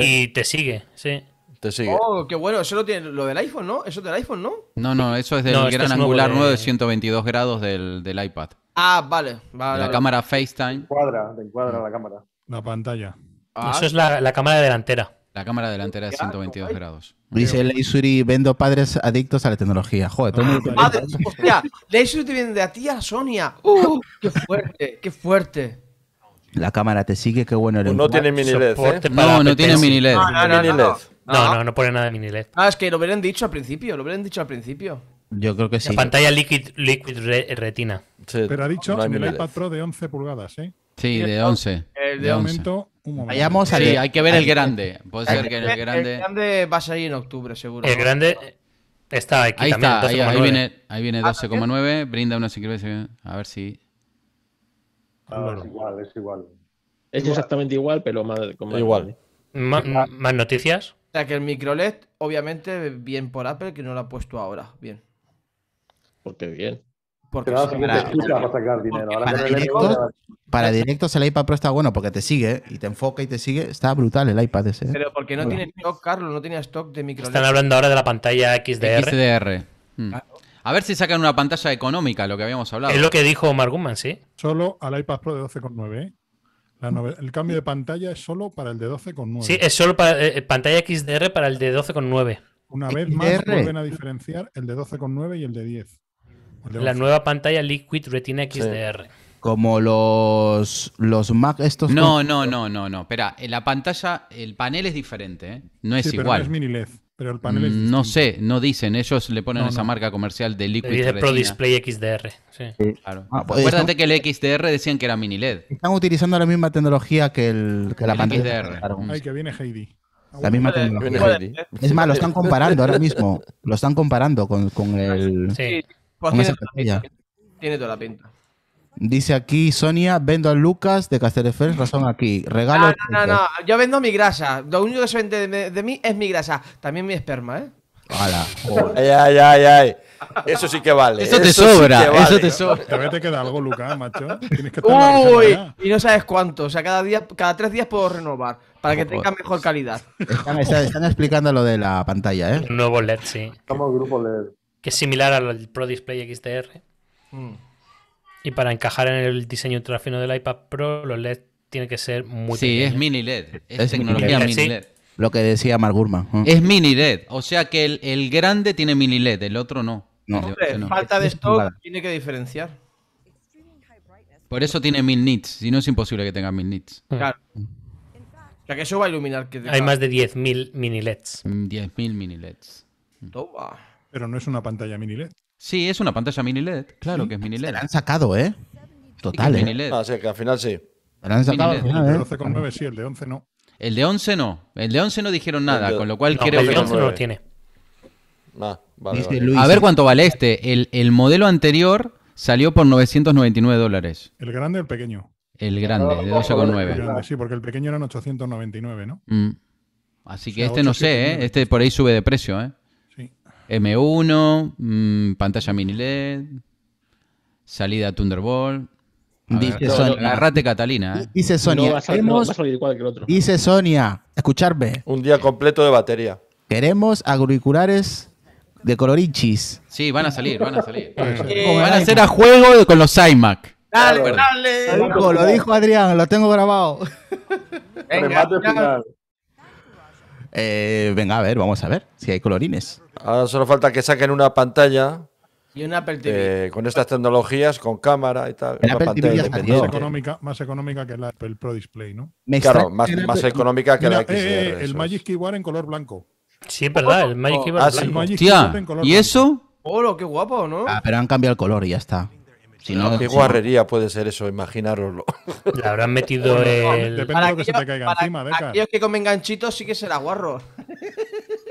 Y te sigue, sí. Te sigue. Oh, qué bueno. Eso lo tiene lo del iPhone, ¿no? Eso es del iPhone, ¿no? No, no, eso es del gran angular nuevo de... 122 grados del, iPad. Ah, vale, La cámara FaceTime. Te encuadra, la cámara. La pantalla. Ah, eso es la cámara delantera. La cámara delantera es 122 grados. Dice Leisuri, vendo padres adictos a la tecnología. Joder, todo el mundo... hostia, ah, Leisuri te viene de a ti a Sonia. Uh, qué fuerte, qué fuerte. La cámara te sigue, qué bueno eres. Pues no tiene mini LED, ¿eh? No, no tiene mini LED. No, no, no, pone nada de mini LED. Ah, es que lo hubieran dicho al principio, lo hubieran dicho al principio. Yo creo que sí. La pantalla Liquid, liquid Retina. Pero ha dicho el iPad Pro de 11 pulgadas, ¿eh? Sí, de 11. El de, momento hay que ver el grande. el grande... va a salir en octubre, seguro. El grande está aquí ahí ahí, viene, ahí viene 12,9. Ah, brinda una A ver si... Ah, es igual, es igual. Es exactamente igual, pero más... igual. ¿Más, ¿Más noticias? O sea, que el microLED, obviamente, bien por Apple, que no lo ha puesto ahora. Bien. Porque bien. Porque para, directos, el iPad Pro está bueno porque te sigue y te enfoca y te sigue. Está brutal el iPad ese. ¿eh? Pero porque no tiene stock, Carlos, no tiene stock de micro. Están e hablando ahora de la pantalla XDR. XDR. Hmm. A ver si sacan una pantalla económica, lo que habíamos hablado. Es lo que dijo Mark Goodman, sí. Solo al iPad Pro de 12,9. ¿eh? El cambio de pantalla es solo para el de 12,9. Sí, es solo para eh, pantalla XDR para el de 12,9. Una vez más, vuelven a diferenciar el de 12,9 y el de 10. La nueva pantalla Liquid Retina XDR. Como los, los Mac estos. No, no, no, no, no. Espera, la pantalla, el panel es diferente, ¿eh? no es igual. Pero no es mini LED, pero el panel mm, No sé, no dicen. Ellos le ponen esa marca comercial de Liquid Dice Pro Display XDR. Sí. Claro. Ah, pues Acuérdate que el XDR decían que era mini LED. Están utilizando la misma tecnología que, el, la pantalla. XDR. que viene Heidi. La misma tecnología. Es más, lo están comparando ahora mismo. Lo están comparando con, con el. Sí tiene toda, la pinta, Dice aquí Sonia, vendo a Lucas de Castelldefels, mm. razón aquí. Regalo. No, no, no, yo vendo mi grasa. Lo único que se vende de, mí es mi grasa. También mi esperma, ¿eh? Ay, ay, ay, Eso sí que vale. Eso te sobra. Eso te sobra. te queda algo, Lucas, macho. Uy, y no sabes cuánto. O sea, cada, día, cada tres días puedo renovar para que tenga mejor calidad. Están, explicando lo de la pantalla, ¿eh? nuevo LED, sí. Estamos grupo LED que es similar al Pro Display XDR. Mm. Y para encajar en el diseño ultrafino del iPad Pro, los LED tienen que ser muy Sí, es mini LED. Es, tecnología mini LED. Lo que decía Mark Gurman. Es mini LED. O sea que el, grande tiene mini LED, el otro no. No, falta de esto tiene que diferenciar. Por eso tiene mil nits, si no es imposible que tenga mil nits. Ah. Claro. O sea que eso va a iluminar que Hay más de 10.000 mini LEDs. 10.000 mini LEDs. Toma. Pero no es una pantalla mini LED. Sí, es una pantalla mini LED. Claro que es mini LED. la han sacado, ¿eh? Total. es ¿eh? Ah, sí, que al final sí. la han sacado. ¿eh? el de 12,9 sí, el de 11 no. El de 11 no. El de 11 no dijeron nada, con lo cual creo que. El 11 no lo tiene. Va, ah, ah, vale, A ver cuánto vale este. El, modelo anterior salió por 999 dólares. ¿El grande o el pequeño? El grande, no, de 12,9. Sí, porque el pequeño eran 899, ¿no? Mm. Así que este no sé, ¿eh? Este por ahí sube de precio, ¿eh? M1, mm, pantalla mini LED, salida Thunderbolt. Dice Sonia. Agarrate Catalina. ¿eh? Dice Sonia. a, Dice Sonia. Escucharme. Un día completo de batería. Queremos auriculares de colorichis. Sí, van a salir, van a salir. Eh. van a ser a juego con los iMac. Dale, dale. Lo, dijo, lo Adrián, lo tengo grabado. final. Eh, venga, a ver, vamos a ver si hay colorines. Ahora solo falta que saquen una pantalla. Y una Apple eh, con estas tecnologías, con cámara y tal. una pantalla más, económica, más económica que la, el Pro Display, ¿no? claro, más, más económica que la XR. Eh, eh, el Magic Keyboard en color blanco. Sí, es verdad, el Magic oh, Keyboard ah, blanco. Tía, en color ¿y eso? Oh, qué guapo, ¿no? Ah, pero han cambiado el color y ya está. Si no, ¿Qué guarrería puede ser eso? Imaginaroslo. Le habrán metido el. Depende de que se te caiga encima, Para aquellos que comen ganchitos sí que será guarro.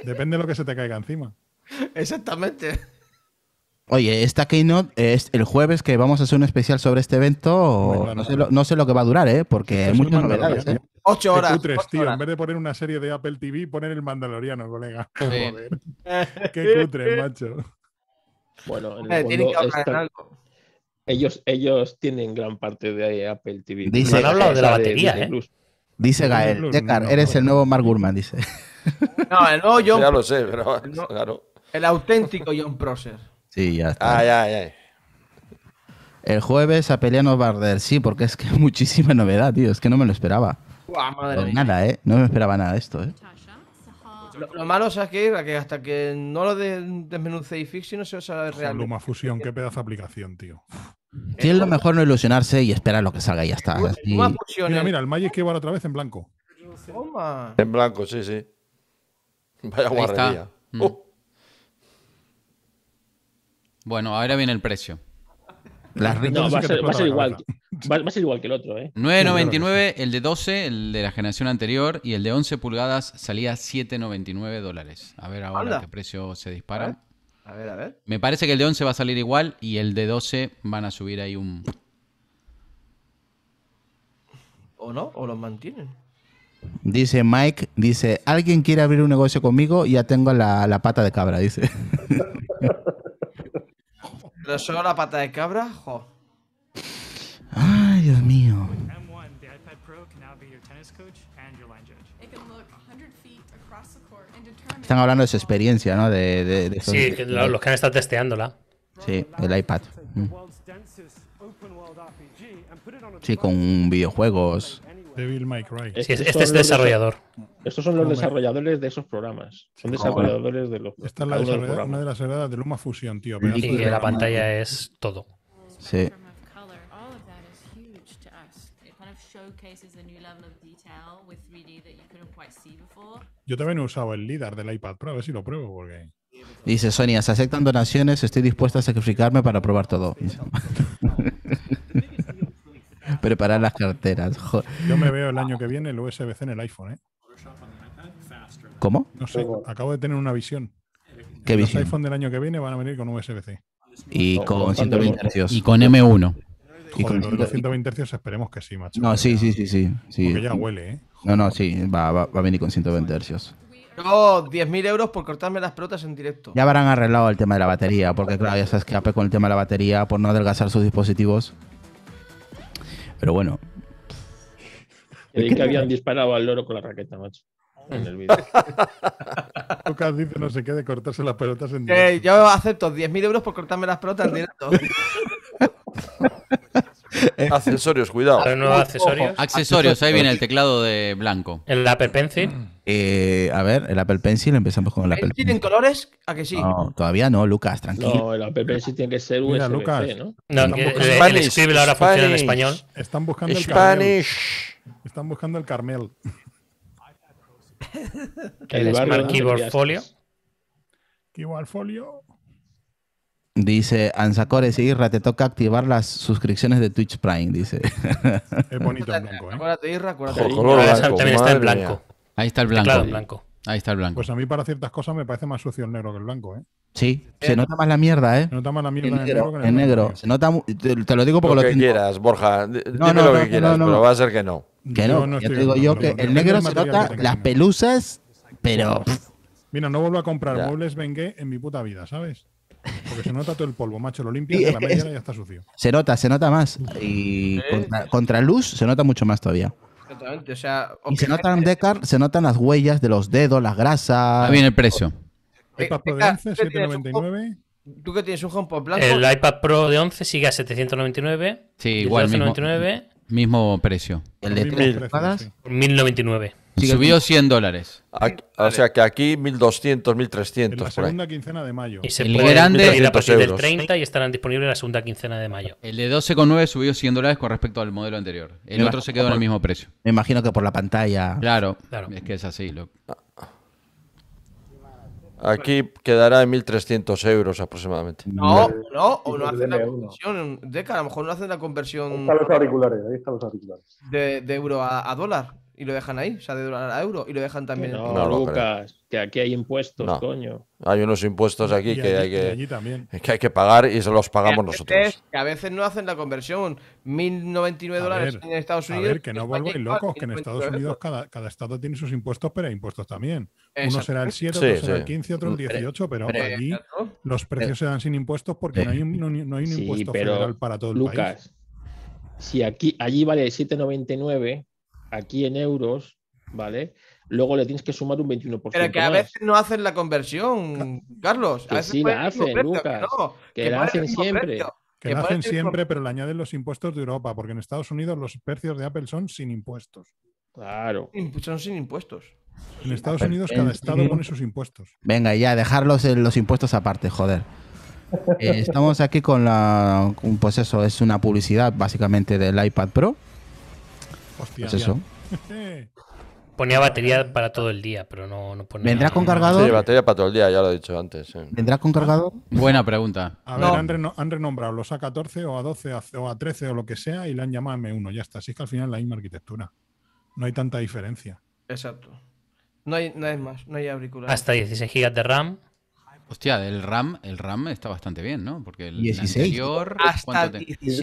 Depende de lo que se te caiga encima. Exactamente. Oye, esta keynote es el jueves que vamos a hacer un especial sobre este evento. no, sé lo, que va a durar, ¿eh? porque hay muchas novedades. ¿eh? Ocho horas. tío. En vez de poner una serie de Apple TV, poner el Mandaloriano, colega. Joder. Qué cutre, macho. Bueno, tienen que algo. Ellos, ellos tienen gran parte de Apple TV. han hablado de la batería, ¿eh? Dice Gael, Decar, eres el nuevo Mark Gurman, dice. No, el nuevo John. Ya lo sé, pero. claro. el auténtico John Prosser. Sí, ya está. Ay, ay, ay. El jueves a Peleano Barder, sí, porque es que muchísima novedad, tío. Es que no me lo esperaba. madre mía. Nada, ¿eh? No me esperaba nada de esto, ¿eh? Lo, malo, es Que hasta que no lo desmenuce y fixe, no se os sabe realmente. Luma Fusión, qué pedazo de aplicación, tío. Sí, lo mejor no ilusionarse y esperar lo que salga y ya está. Mira, mira, el Magic Keyboard otra vez en blanco. En blanco, sí, sí. Vaya guarrería. Mm. Oh. Bueno, ahora viene el precio. Las no, va, a ser, igual, que el otro, ¿eh? 9.99, el de 12, el de la generación anterior, y el de 11 pulgadas salía 7.99 dólares. A ver ahora qué precio se dispara. A ver, a ver. Me parece que el de 11 va a salir igual y el de 12 van a subir ahí un. ¿O no? ¿O los mantienen? Dice Mike, dice, ¿alguien quiere abrir un negocio conmigo? Ya tengo la, pata de cabra, dice. Pero solo la pata de cabra? Jo. Ay, Dios mío. Están hablando de su experiencia, ¿no? De, de, sí, los que han estado testeándola. Sí, el iPad. Mm. Sí, con videojuegos. Devil May Cry. este, es es desarrollador. Estos son los desarrolladores de esos programas. Son desarrolladores de los. Esta es la una de las heredas de Luma Fusion, tío. Y sí, la, pantalla es todo. Sí. Yo también he usado el LIDAR del iPad Pro, a ver si lo pruebo, porque. Dice Sonia, se aceptan donaciones, estoy dispuesta a sacrificarme para probar todo. Preparar las carteras. Yo me veo el año que viene el USB-C en el iPhone, ¿eh? ¿Cómo? No sé, acabo de tener una visión. ¿Qué Los iPhone del año que viene van a venir con USB-C. Y con 120 Hz. Y con M1 con 120 Hz esperemos que sí, macho. No, sí, sí, sí, sí, Porque ya huele, ¿eh? No, no, sí, va, a venir con 120 Hz. No, 10.000 euros por cortarme las pelotas en directo. Ya habrán arreglado el tema de la batería, porque claro, ya sabes que con el tema de la batería, por no adelgazar sus dispositivos. Pero bueno. Creí que habían disparado al loro con la raqueta, macho. En el vídeo. Lucas dice no sé qué de cortarse las pelotas en eh, directo. yo acepto 10.000 euros por cortarme las pelotas en directo. accesorios, cuidado. accesorios. ahí viene el teclado de blanco. ¿El Apple Pencil? Eh, a ver, el Apple Pencil, empezamos con el Apple Pencil. ¿Tienen colores? ¿A que sí? todavía no, Lucas, tranquilo. No, el Apple Pencil tiene que ser usb Lucas. ¿no? No, ahora funciona en español. Están buscando el Carmel. Están buscando el Carmel. el Keyboard Folio. Keyboard Folio. Dice Anzacores Irra, te toca activar las suscripciones de Twitch Prime, dice. Es bonito el blanco, ¿eh? Acuérdate, Irra, acuérdate. Joder, blanco, también está el blanco. Ahí está el blanco. Claro, blanco. Ahí está el blanco. Pues a mí para ciertas cosas me parece más sucio el negro que el blanco, ¿eh? Sí, se eh, nota más la mierda, ¿eh? Se nota más la mierda el negro, en negro. Que en el negro. Se nota, te, lo digo porque lo, que lo quieras, Borja. no, dime no, lo que quieras, pero va a ser que no. Que no, yo, te digo yo que el negro se nota las pelusas, pero... Mira, no vuelvo a comprar muebles bengue en mi puta vida, ¿sabes? Porque se nota todo el polvo, macho, lo limpia y la media ya está sucio. Se nota, se nota más. Y contra, luz se nota mucho más todavía. Exactamente, o sea... Y se notan, se notan las huellas de los dedos, las grasas... Ahí viene el precio. iPad Pro de 11, 7,99... ¿Tú que tienes un HomePod blanco? El iPad Pro de 11 sigue a 799. Sí, igual. Mismo precio. El de 3 Y 1099. Subió 100 dólares. o sea que aquí 1200, 1300. En la segunda quincena de mayo. Y se el grande. del 30 y estarán disponibles En la segunda quincena de mayo. El de 12,9 subió 100 dólares con respecto al modelo anterior. El otro se quedó en el mismo precio. Me imagino que por la pantalla. Claro, claro. es que es así. Lo... Ah, Aquí quedará en 1.300 euros aproximadamente. No, no, o no hacen la conversión. Deca, a lo mejor no hacen la conversión. Ahí están los auriculares, ahí están los auriculares. De, euro a dólar y lo dejan ahí, o sea, de dólar a euro y lo dejan también. No, en... no Lucas, que aquí hay impuestos, coño. Hay unos impuestos aquí que, hay que, que hay que pagar y se los pagamos nosotros. Que a veces no hacen la conversión. 1.099 dólares en Estados Unidos. A ver, que no volváis locos, que en Estados Unidos cada, cada, estado tiene sus impuestos, pero hay impuestos también. Uno será el 7, otro será el 15, otro el 18, pero, aquí allí los precios eh, se dan sin impuestos porque no hay un, no, hay impuesto federal para todo el país. Lucas, si aquí, allí vale 7,99 aquí en euros, ¿vale? Luego le tienes que sumar un 21%. Pero que a veces no hacen la conversión, Carlos. Que sí la hacen, Lucas. Que, la hacen siempre. Que, la hacen siempre, pero le añaden los impuestos de Europa, porque en Estados Unidos los precios de Apple son sin impuestos. Claro. Son sin impuestos. En Estados Unidos cada estado pone sus impuestos. Venga, ya, dejarlos los impuestos aparte, joder. Eh, estamos aquí con la... Pues eso, es una publicidad básicamente del iPad Pro. ¿Es pues eso. Ponía batería para todo el día, pero no, no ponía. ¿Vendrá con cargador? Sí, batería para todo el día, ya lo he dicho antes. ¿Vendrá con cargador? Buena pregunta. A ver, han, renombrado los A14 o A12 o A13 o lo que sea y le han llamado M1, ya está. Así que al final la misma arquitectura. No hay tanta diferencia. Exacto. No hay, no hay más, no hay auriculares. Hasta 16 GB de RAM. Hostia, el RAM, el RAM está bastante bien, ¿no? Porque el anterior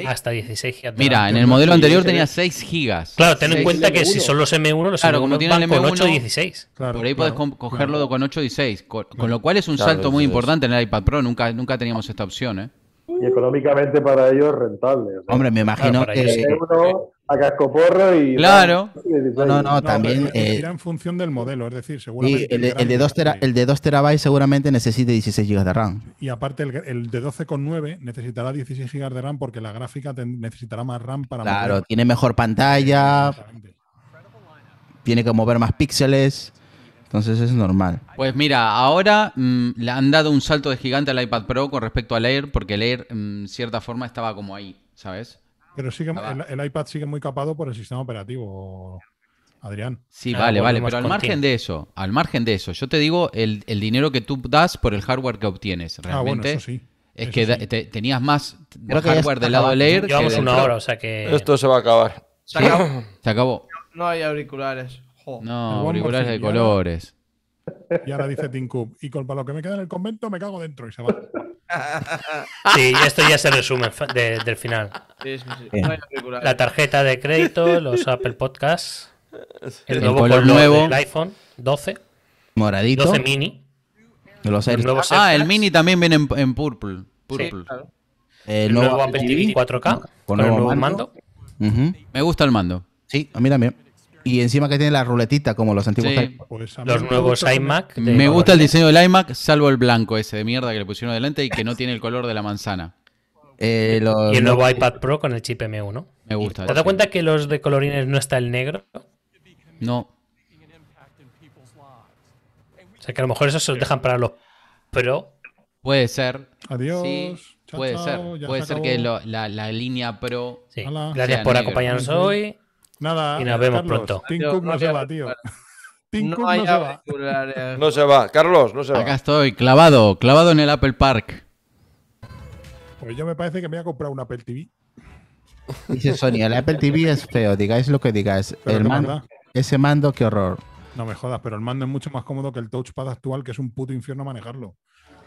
hasta 16. GB. Mira, en el modelo anterior tenía 6 GB. Claro, ten en cuenta que si son los M1, los claro, como tiene el M1, con 8 16. por ahí puedes cogerlo con 8 16, con, con, lo cual es un salto muy importante en el iPad Pro, nunca, nunca teníamos esta opción, ¿eh? y económicamente para ellos rentable. Hombre, me imagino que. a cascoporro y. Claro. No, no, también. Eh, en función del modelo, es decir, seguramente. Y el, de 2 tera, el de terabytes seguramente necesite 16 GB de RAM. Y aparte, el, el de 12,9 necesitará 16 GB de RAM porque la gráfica necesitará más RAM para. Claro, tiene mejor pantalla. Tiene que mover más píxeles. Entonces es normal. Pues mira, ahora mm, le han dado un salto de gigante al iPad Pro con respecto al Air, porque el Air, mm, en cierta forma, estaba como ahí, ¿sabes? Pero sigue, el, iPad sigue muy capado por el sistema operativo, Adrián. Sí, vale, vale, pero al margen de eso, al margen de eso, yo te digo el, dinero que tú das por el hardware que obtienes. Realmente, ah, bueno, eso sí. Es que tenías más hardware del lado del Air. que una hora, o sea que. Esto se va a acabar. Se acabó. Se acabó. No hay auriculares. No, auriculares de colores. Y ahora dice Tim y con lo que me queda en el convento me cago dentro y se va. Sí, esto ya se resume del final. la tarjeta de crédito, los Apple Podcasts, el, nuevo color iPhone 12, moradito, 12 mini. el ah, el mini también viene en, purple. Eh, el, nuevo, Apple TV 4K, con, nuevo mando. Me gusta el mando. Sí, a mí también y encima que tiene la ruletita como los antiguos iMac. Pues los nuevos iMac. Me gusta el diseño del iMac, salvo el blanco ese de mierda que le pusieron adelante y que no tiene el color de la manzana. Eh, y el nuevo iPad Pro con el chip M1. Me gusta. ¿Te das cuenta que los de colorines no está el negro? No. O sea que a lo mejor eso se los dejan para los Pro. Puede ser. Adiós. puede ser. Puede ser que la, línea Pro. Gracias por acompañarnos hoy. Y nos vemos pronto. no, se va, tío. se va. no se va. Carlos, no se va. Acá estoy, clavado, clavado en el Apple Park. Pues yo me parece que me voy a comprar un Apple TV. Dice Sony, el Apple TV es feo, digáis lo que digáis. El ese mando, qué horror. No me jodas, pero el mando es mucho más cómodo que el touchpad actual, que es un puto infierno manejarlo.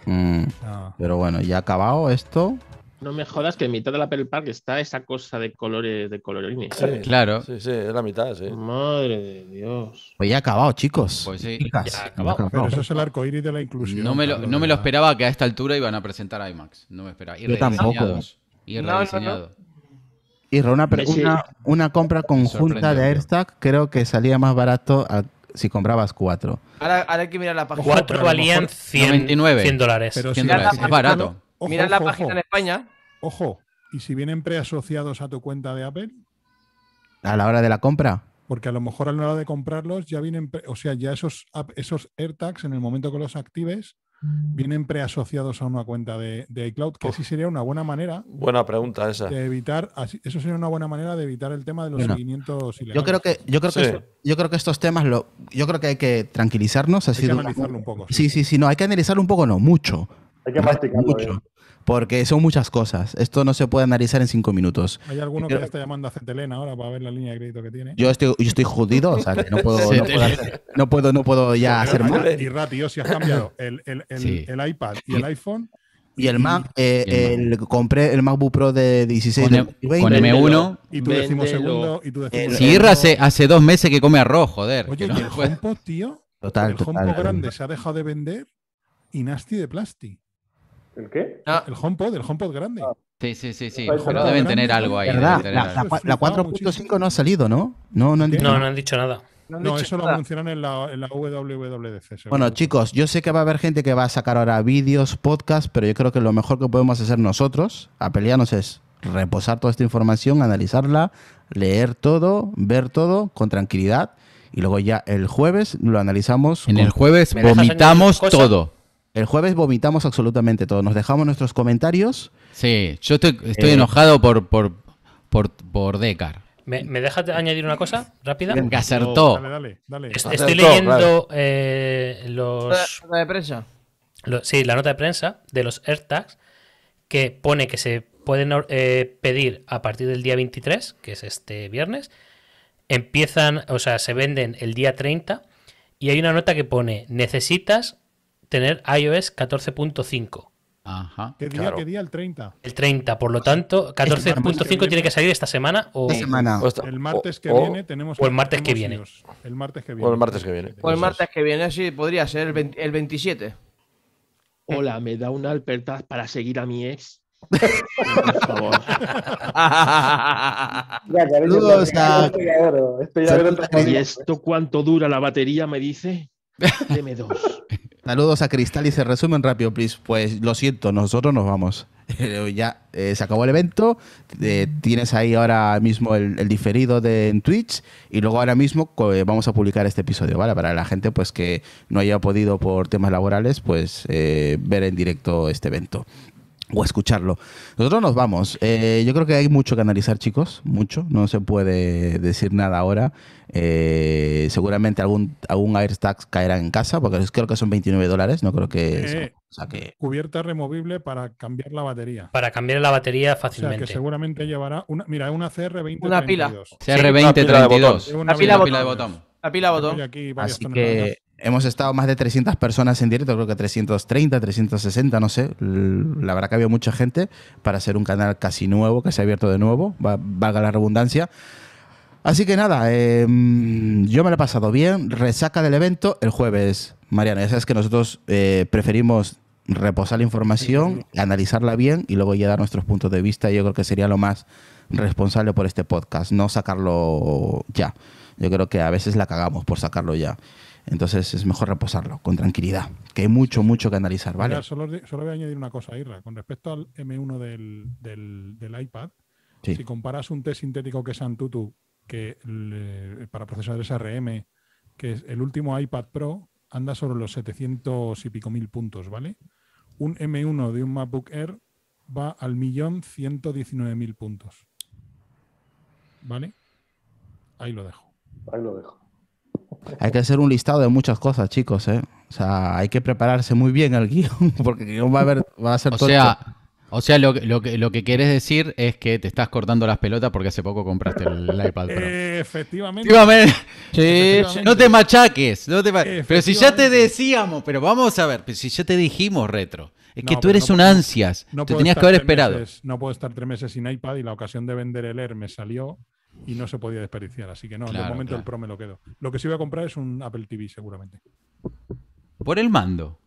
Mm. Ah. Pero bueno, ya acabado esto. No me jodas que en mitad de la Apple Park está esa cosa de colores de colorines. claro. Sí, sí, es la mitad, sí. Madre de Dios. Pues ya ha acabado, chicos. Pues sí, ya acabado. Pero eso es el arco iris de la inclusión. No me lo, esperaba que a esta altura iban a presentar IMAX. No me esperaba. Y Yo tampoco. Y rediseñado. y una, una, una, compra conjunta de AirStack creo que salía más barato si comprabas cuatro. Ahora, hay que mirar la página. Cuatro valían 100, 100 dólares. Pero dólares. Es barato. Mira la página en España. Ojo, ¿y si vienen preasociados a tu cuenta de Apple? A la hora de la compra. Porque a lo mejor a la hora de comprarlos ya vienen, o sea, ya esos, esos AirTags en el momento que los actives vienen preasociados a una cuenta de, iCloud, que sí sería una buena manera. Buena pregunta esa. De evitar, eso sería una buena manera de evitar el tema de los seguimientos ilegales. Yo creo que, yo creo que, yo creo que estos temas, lo, yo creo que hay que tranquilizarnos. hay que analizarlo un poco. Sí. sí, sí, no, hay que analizarlo un poco, no, mucho. Hay que practicarlo Mucho. ¿eh? porque son muchas cosas. Esto no se puede analizar en cinco minutos. Hay alguno que le está llamando a Centelena ahora para ver la línea de crédito que tiene. Yo estoy, yo estoy jodido, o sea, que no puedo, no puedo, no puedo, ya hacer más. Y tío, si has cambiado el, el, el, iPad y el iPhone. Eh, y el Mac, el compré el MacBook Pro de 16 con, M1. Y tú decimos segundo. Y tú decimos sí, eh, hace, hace dos meses que come arroz, joder. Oye, y el HomePod, tío. Total, el total, grande se ha dejado de vender y Nasty de plástico. ¿El qué? Ah. El HomePod, el HomePod grande. Ah. Sí, sí, sí, sí. Pero deben tener algo ahí. la, 4.5 no ha salido, ¿no? No, no han dicho, nada. No, eso lo mencionan en la, en WWDC. Bueno, chicos, yo sé que va a haber gente que va a sacar ahora vídeos, podcasts, pero yo creo que lo mejor que podemos hacer nosotros, a pelearnos, es reposar toda esta información, analizarla, leer todo, ver todo con tranquilidad. Y luego ya el jueves lo analizamos. En el jueves vomitamos todo. El jueves vomitamos absolutamente todo. Nos dejamos nuestros comentarios. Sí, yo estoy, eh, enojado por, por, por, ¿Me, ¿Me, dejas añadir una cosa rápida? Que acertó. Dale, dale, estoy leyendo eh, los. La nota de prensa. sí, la nota de prensa de los AirTags que pone que se pueden eh, pedir a partir del día 23, que es este viernes. Empiezan, o sea, se venden el día 30. Y hay una nota que pone: necesitas tener iOS 14.5. Ajá. ¿Qué día, El 30. El 30, por lo tanto, 14.5 tiene que salir esta semana o esta semana. el martes que viene tenemos o el martes que viene. El martes que viene. O el martes que viene. O el martes que viene, sí, podría ser el, 27. Hola, me da una alpertaz para seguir a mi ex. Por favor. ¿Y esto cuánto dura la batería? Me dice. Deme dos. Saludos a Cristal y se resumen rápido, please. Pues lo siento, nosotros nos vamos. ya eh, se acabó el evento. Eh, tienes ahí ahora mismo el, diferido de, en Twitch. Y luego ahora mismo eh, vamos a publicar este episodio, ¿vale? Para la gente pues que no haya podido por temas laborales, pues ver en directo este evento o escucharlo. Nosotros nos vamos. Eh, yo creo que hay mucho que analizar, chicos, mucho. No se puede decir nada ahora. Eh, seguramente algún, algún caerá en casa, porque creo que son 29 dólares, no creo eh, que... Cubierta removible para cambiar la batería. Para cambiar la batería fácilmente. O sea que seguramente llevará una... Mira, una cr 2032 Una pila. CR2032. una, botón. La pila botón. pila de botón. Así que Hemos estado más de 300 personas en directo, creo que 330, 360, no sé. La verdad que había mucha gente para hacer un canal casi nuevo, que se ha abierto de nuevo, valga la redundancia. Así que nada, em, yo me lo he pasado bien. Resaca del evento el jueves, Mariana. Ya sabes que nosotros eh, preferimos reposar la información, analizarla bien y luego ya dar nuestros puntos de vista. Yo creo que sería lo más responsable por este podcast, no sacarlo ya. Yo creo que a veces la cagamos por sacarlo ya. Entonces es mejor reposarlo con tranquilidad, que hay mucho, mucho que analizar, ¿vale? solo, voy a añadir una cosa, Irra. Con respecto al M1 del, iPad, si comparas un test sintético que es Antutu, que para procesadores RM, que es el último iPad Pro, anda sobre los 700 y pico mil puntos, ¿vale? Un M1 de un MacBook Air va al millón 119 mil puntos. ¿Vale? Ahí lo dejo. Ahí lo dejo. Hay que hacer un listado de muchas cosas, chicos, ¿eh? O sea, hay que prepararse muy bien al guión, porque va a, a ser o todo Sea, o sea, lo, que, lo quieres decir es que te estás cortando las pelotas porque hace poco compraste el, iPad Pro. Efectivamente. No te machaques. Pero si ya te decíamos, pero vamos a ver, pero si ya te dijimos retro. Es que tú eres un ansias. No te tenías que haber esperado. no puedo estar tres meses sin iPad y la ocasión de vender el Air me salió y no se podía desperdiciar. Así que no, en el momento el Pro me lo quedo. Lo que sí voy a comprar es un Apple TV seguramente. ¿Por el mando?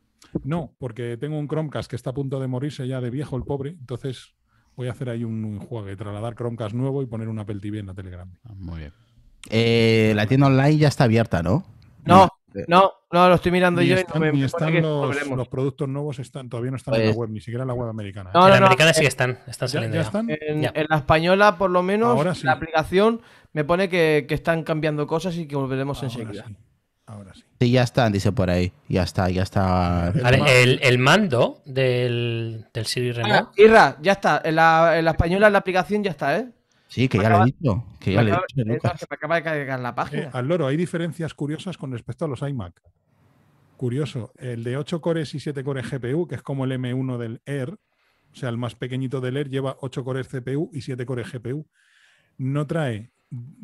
No, porque tengo un Chromecast que está a punto de morirse ya de viejo el pobre, entonces voy a hacer ahí un, juego juego, trasladar Chromecast nuevo y poner un Apple TV en la Telegram. Ah, muy bien. Eh, la tienda online ya está abierta, ¿no? No, eh, no, no, lo estoy mirando yo. y están los, productos nuevos están, todavía no están en la pues- web, ni siquiera en la web americana. ¿eh? en la americana sí eh, están, están saliendo. ¿Ya, En, la española, por lo menos, la aplicación me pone que, que, están cambiando cosas y que volveremos en enseguida. Ahora sí. Sí, ya están, dice por ahí. Ya está, ya está. El, el, mando del, del Siri ah, Remote. ya está. En la, en la española, en la aplicación ya está, ¿eh? Sí, que ya lo he dicho. me acaba de cargar la página. al loro, hay diferencias curiosas con respecto a los iMac. Curioso, el de 8 cores y 7 cores GPU, que es como el M1 del Air, o sea, el más pequeñito del Air, lleva 8 cores CPU y 7 cores GPU. No trae,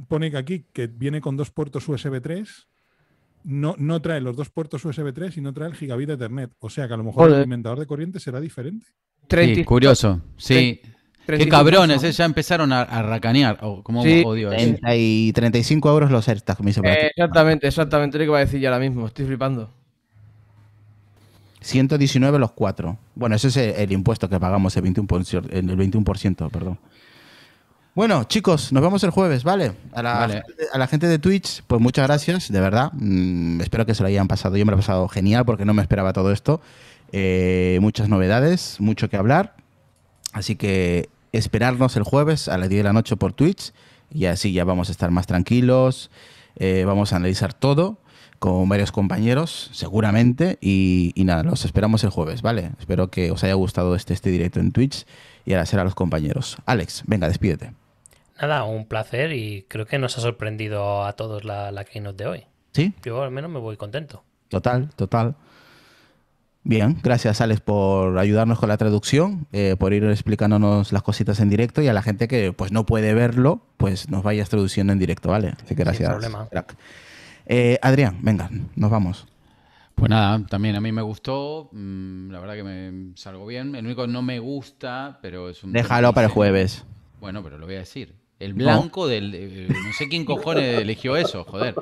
pone que aquí que viene con dos puertos USB 3, no, no trae los dos puertos USB 3 y no trae el gigabit Ethernet. O sea que a lo mejor el alimentador de corriente será diferente. Sí, curioso. Sí. Qué cabrones, eh, ya empezaron a, racanear. Oh, como sí, 35 euros los certas. Exactamente, exactamente lo que a decir ya ahora mismo. Estoy flipando. 119 los cuatro. Bueno, ese es el, impuesto que pagamos, el 21%, el 21%, perdón. Bueno, chicos, nos vemos el jueves, ¿vale? A la, gente de Twitch, pues muchas gracias, de verdad. Mm, espero que se lo hayan pasado. Yo me lo he pasado genial porque no me esperaba todo esto. Eh, muchas novedades, mucho que hablar. Así que esperarnos el jueves a las 10 de la noche por Twitch y así ya vamos a estar más tranquilos, eh, vamos a analizar todo con varios compañeros seguramente y, nada, los esperamos el jueves, ¿vale? Espero que os haya gustado este, este directo en Twitch y ahora a los compañeros. Alex, venga, despídete. Nada, un placer y creo que nos ha sorprendido a todos la, la keynote de hoy. Sí. Yo al menos me voy contento. Total, total. Bien, gracias Alex por ayudarnos con la traducción, eh, por ir explicándonos las cositas en directo y a la gente que pues no puede verlo, pues nos vayas traduciendo en directo, ¿vale? Así que gracias. problema. Eh, Adrián, venga, nos vamos. Pues nada, también a mí me gustó, mm, la verdad que me salgo bien. El único no me gusta, pero es un... Déjalo para el jueves. Bueno, pero lo voy a decir. El blanco del... Eh, no sé quién cojones eligió eso, joder.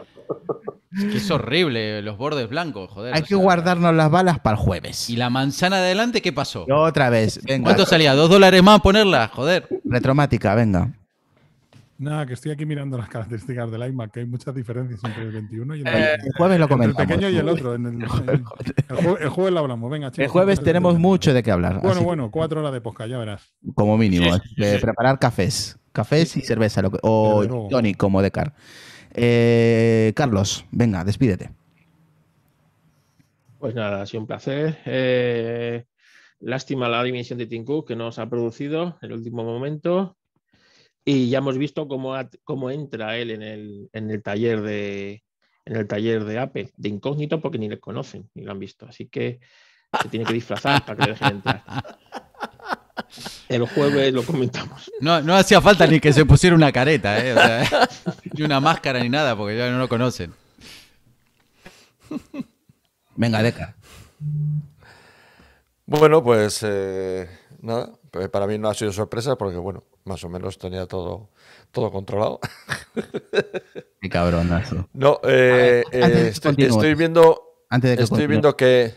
Es que es horrible los bordes blancos, joder. Hay que guardarnos las balas para el jueves. ¿Y la manzana de adelante qué pasó? Otra vez, venga. ¿Cuánto salía? ¿Dos dólares más ponerla? Joder. Retromática, venga. Nada, que estoy aquí mirando las características del iMac, que hay muchas diferencias entre el 21 y el, eh, el jueves lo comentamos. el pequeño y el otro. el, jueves lo hablamos, venga, chicos. El jueves tenemos mucho de qué hablar. Bueno, bueno, cuatro horas de posca, ya verás. Como mínimo, preparar cafés. Cafés y cerveza, o Tony como de car. Eh, Carlos, venga, despídete. Pues nada, ha sido un placer. Eh, lástima la dimensión de Tinku que nos ha producido en el último momento. Y ya hemos visto cómo, entra él en el, taller de, en el taller de Apple de incógnito porque ni le conocen ni lo han visto. Así que se tiene que disfrazar para que le dejen entrar. El jueves lo comentamos. No, hacía falta ni que se pusiera una careta, ¿eh? ni una máscara ni nada, porque ya no lo conocen. Venga, Deca. Bueno, pues eh, nada, pues para mí no ha sido sorpresa porque, bueno, más o menos tenía todo, todo controlado. Qué cabronazo. No, eh, eh, estoy, viendo, antes de que estoy viendo que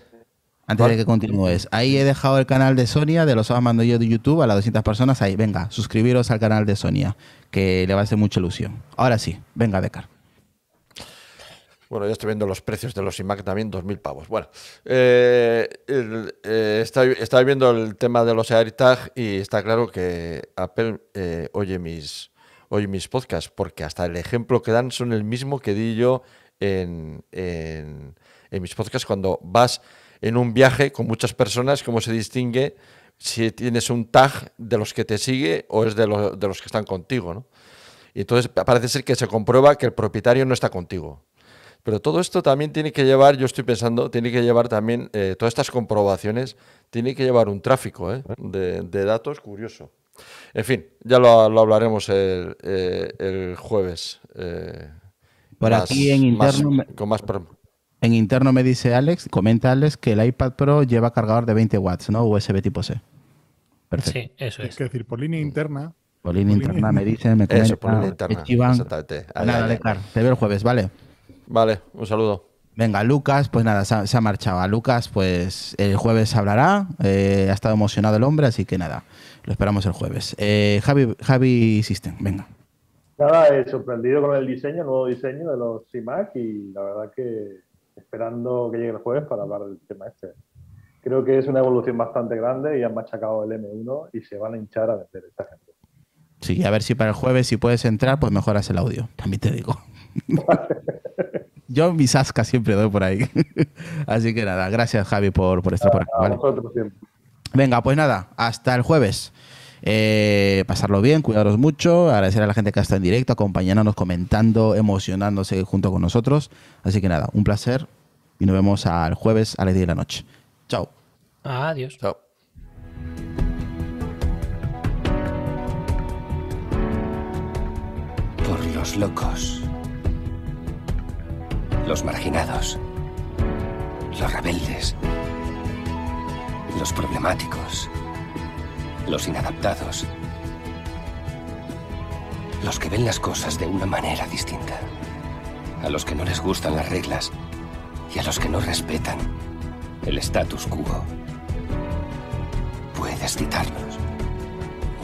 antes de que continúes, ahí he dejado el canal de Sonia, de los mando yo de YouTube, a las 200 personas. Ahí, venga, suscribiros al canal de Sonia, que le va a hacer mucha ilusión. Ahora sí, venga, Decar. Bueno, ya estoy viendo los precios de los iMac también, 2.000 pavos. Bueno, eh, eh viendo el tema de los AirTag y está claro que Apple eh, oye, mis, oye mis podcasts, porque hasta el ejemplo que dan son el mismo que di yo en, en, en mis podcasts cuando vas en un viaje con muchas personas, cómo se distingue si tienes un tag de los que te sigue o es de, de los que están contigo. ¿no? Y entonces parece ser que se comprueba que el propietario no está contigo. Pero todo esto también tiene que llevar, yo estoy pensando, tiene que llevar también, eh, todas estas comprobaciones, tiene que llevar un tráfico ¿eh? de, datos curioso. En fin, ya lo, hablaremos eh, el, jueves. Eh, Por aquí en interno. con más en interno me dice Alex, comenta Alex, que el iPad Pro lleva cargador de 20 watts, ¿no? USB tipo C. Perfecto. Sí, eso es. Es decir, por línea interna. Por línea interna me dice me comenta. Eso, por línea interna. nada, te veo el jueves, ¿vale? Vale, un saludo. Venga, Lucas, pues nada, se ha, marchado. Lucas, pues el jueves hablará. Eh, ha estado emocionado el hombre, así que nada, lo esperamos el jueves. Eh, Javi, Javi System, venga. Nada, eh, sorprendido con el diseño, el nuevo diseño de los iMac y la verdad que esperando que llegue el jueves para hablar del tema este. Creo que es una evolución bastante grande y han machacado el M1 y se van a hinchar a vender esta gente. Sí, a ver si para el jueves, si puedes entrar, pues mejoras el audio, también te digo. Yo mis ascas siempre doy por ahí. Así que nada, gracias Javi por, por estar por aquí. Venga, pues nada, hasta el jueves. Eh, pasarlo bien, cuidaros mucho, agradecer a la gente que ha estado en directo, acompañándonos, comentando, emocionándose junto con nosotros. Así que nada, un placer y nos vemos al jueves a las 10 de la noche. Chao. Adiós. Chao. Por los locos, los marginados, los rebeldes, los problemáticos los inadaptados, los que ven las cosas de una manera distinta, a los que no les gustan las reglas y a los que no respetan el status quo. Puedes citarlos,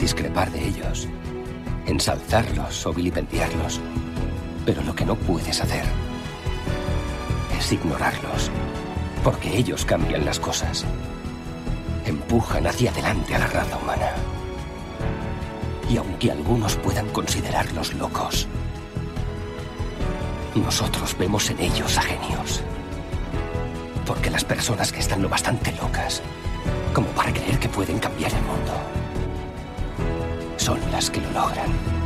discrepar de ellos, ensalzarlos o vilipendiarlos, pero lo que no puedes hacer es ignorarlos, porque ellos cambian las cosas empujan hacia adelante a la raza humana. Y aunque algunos puedan considerarlos locos, nosotros vemos en ellos a genios. Porque las personas que están lo bastante locas como para creer que pueden cambiar el mundo son las que lo logran.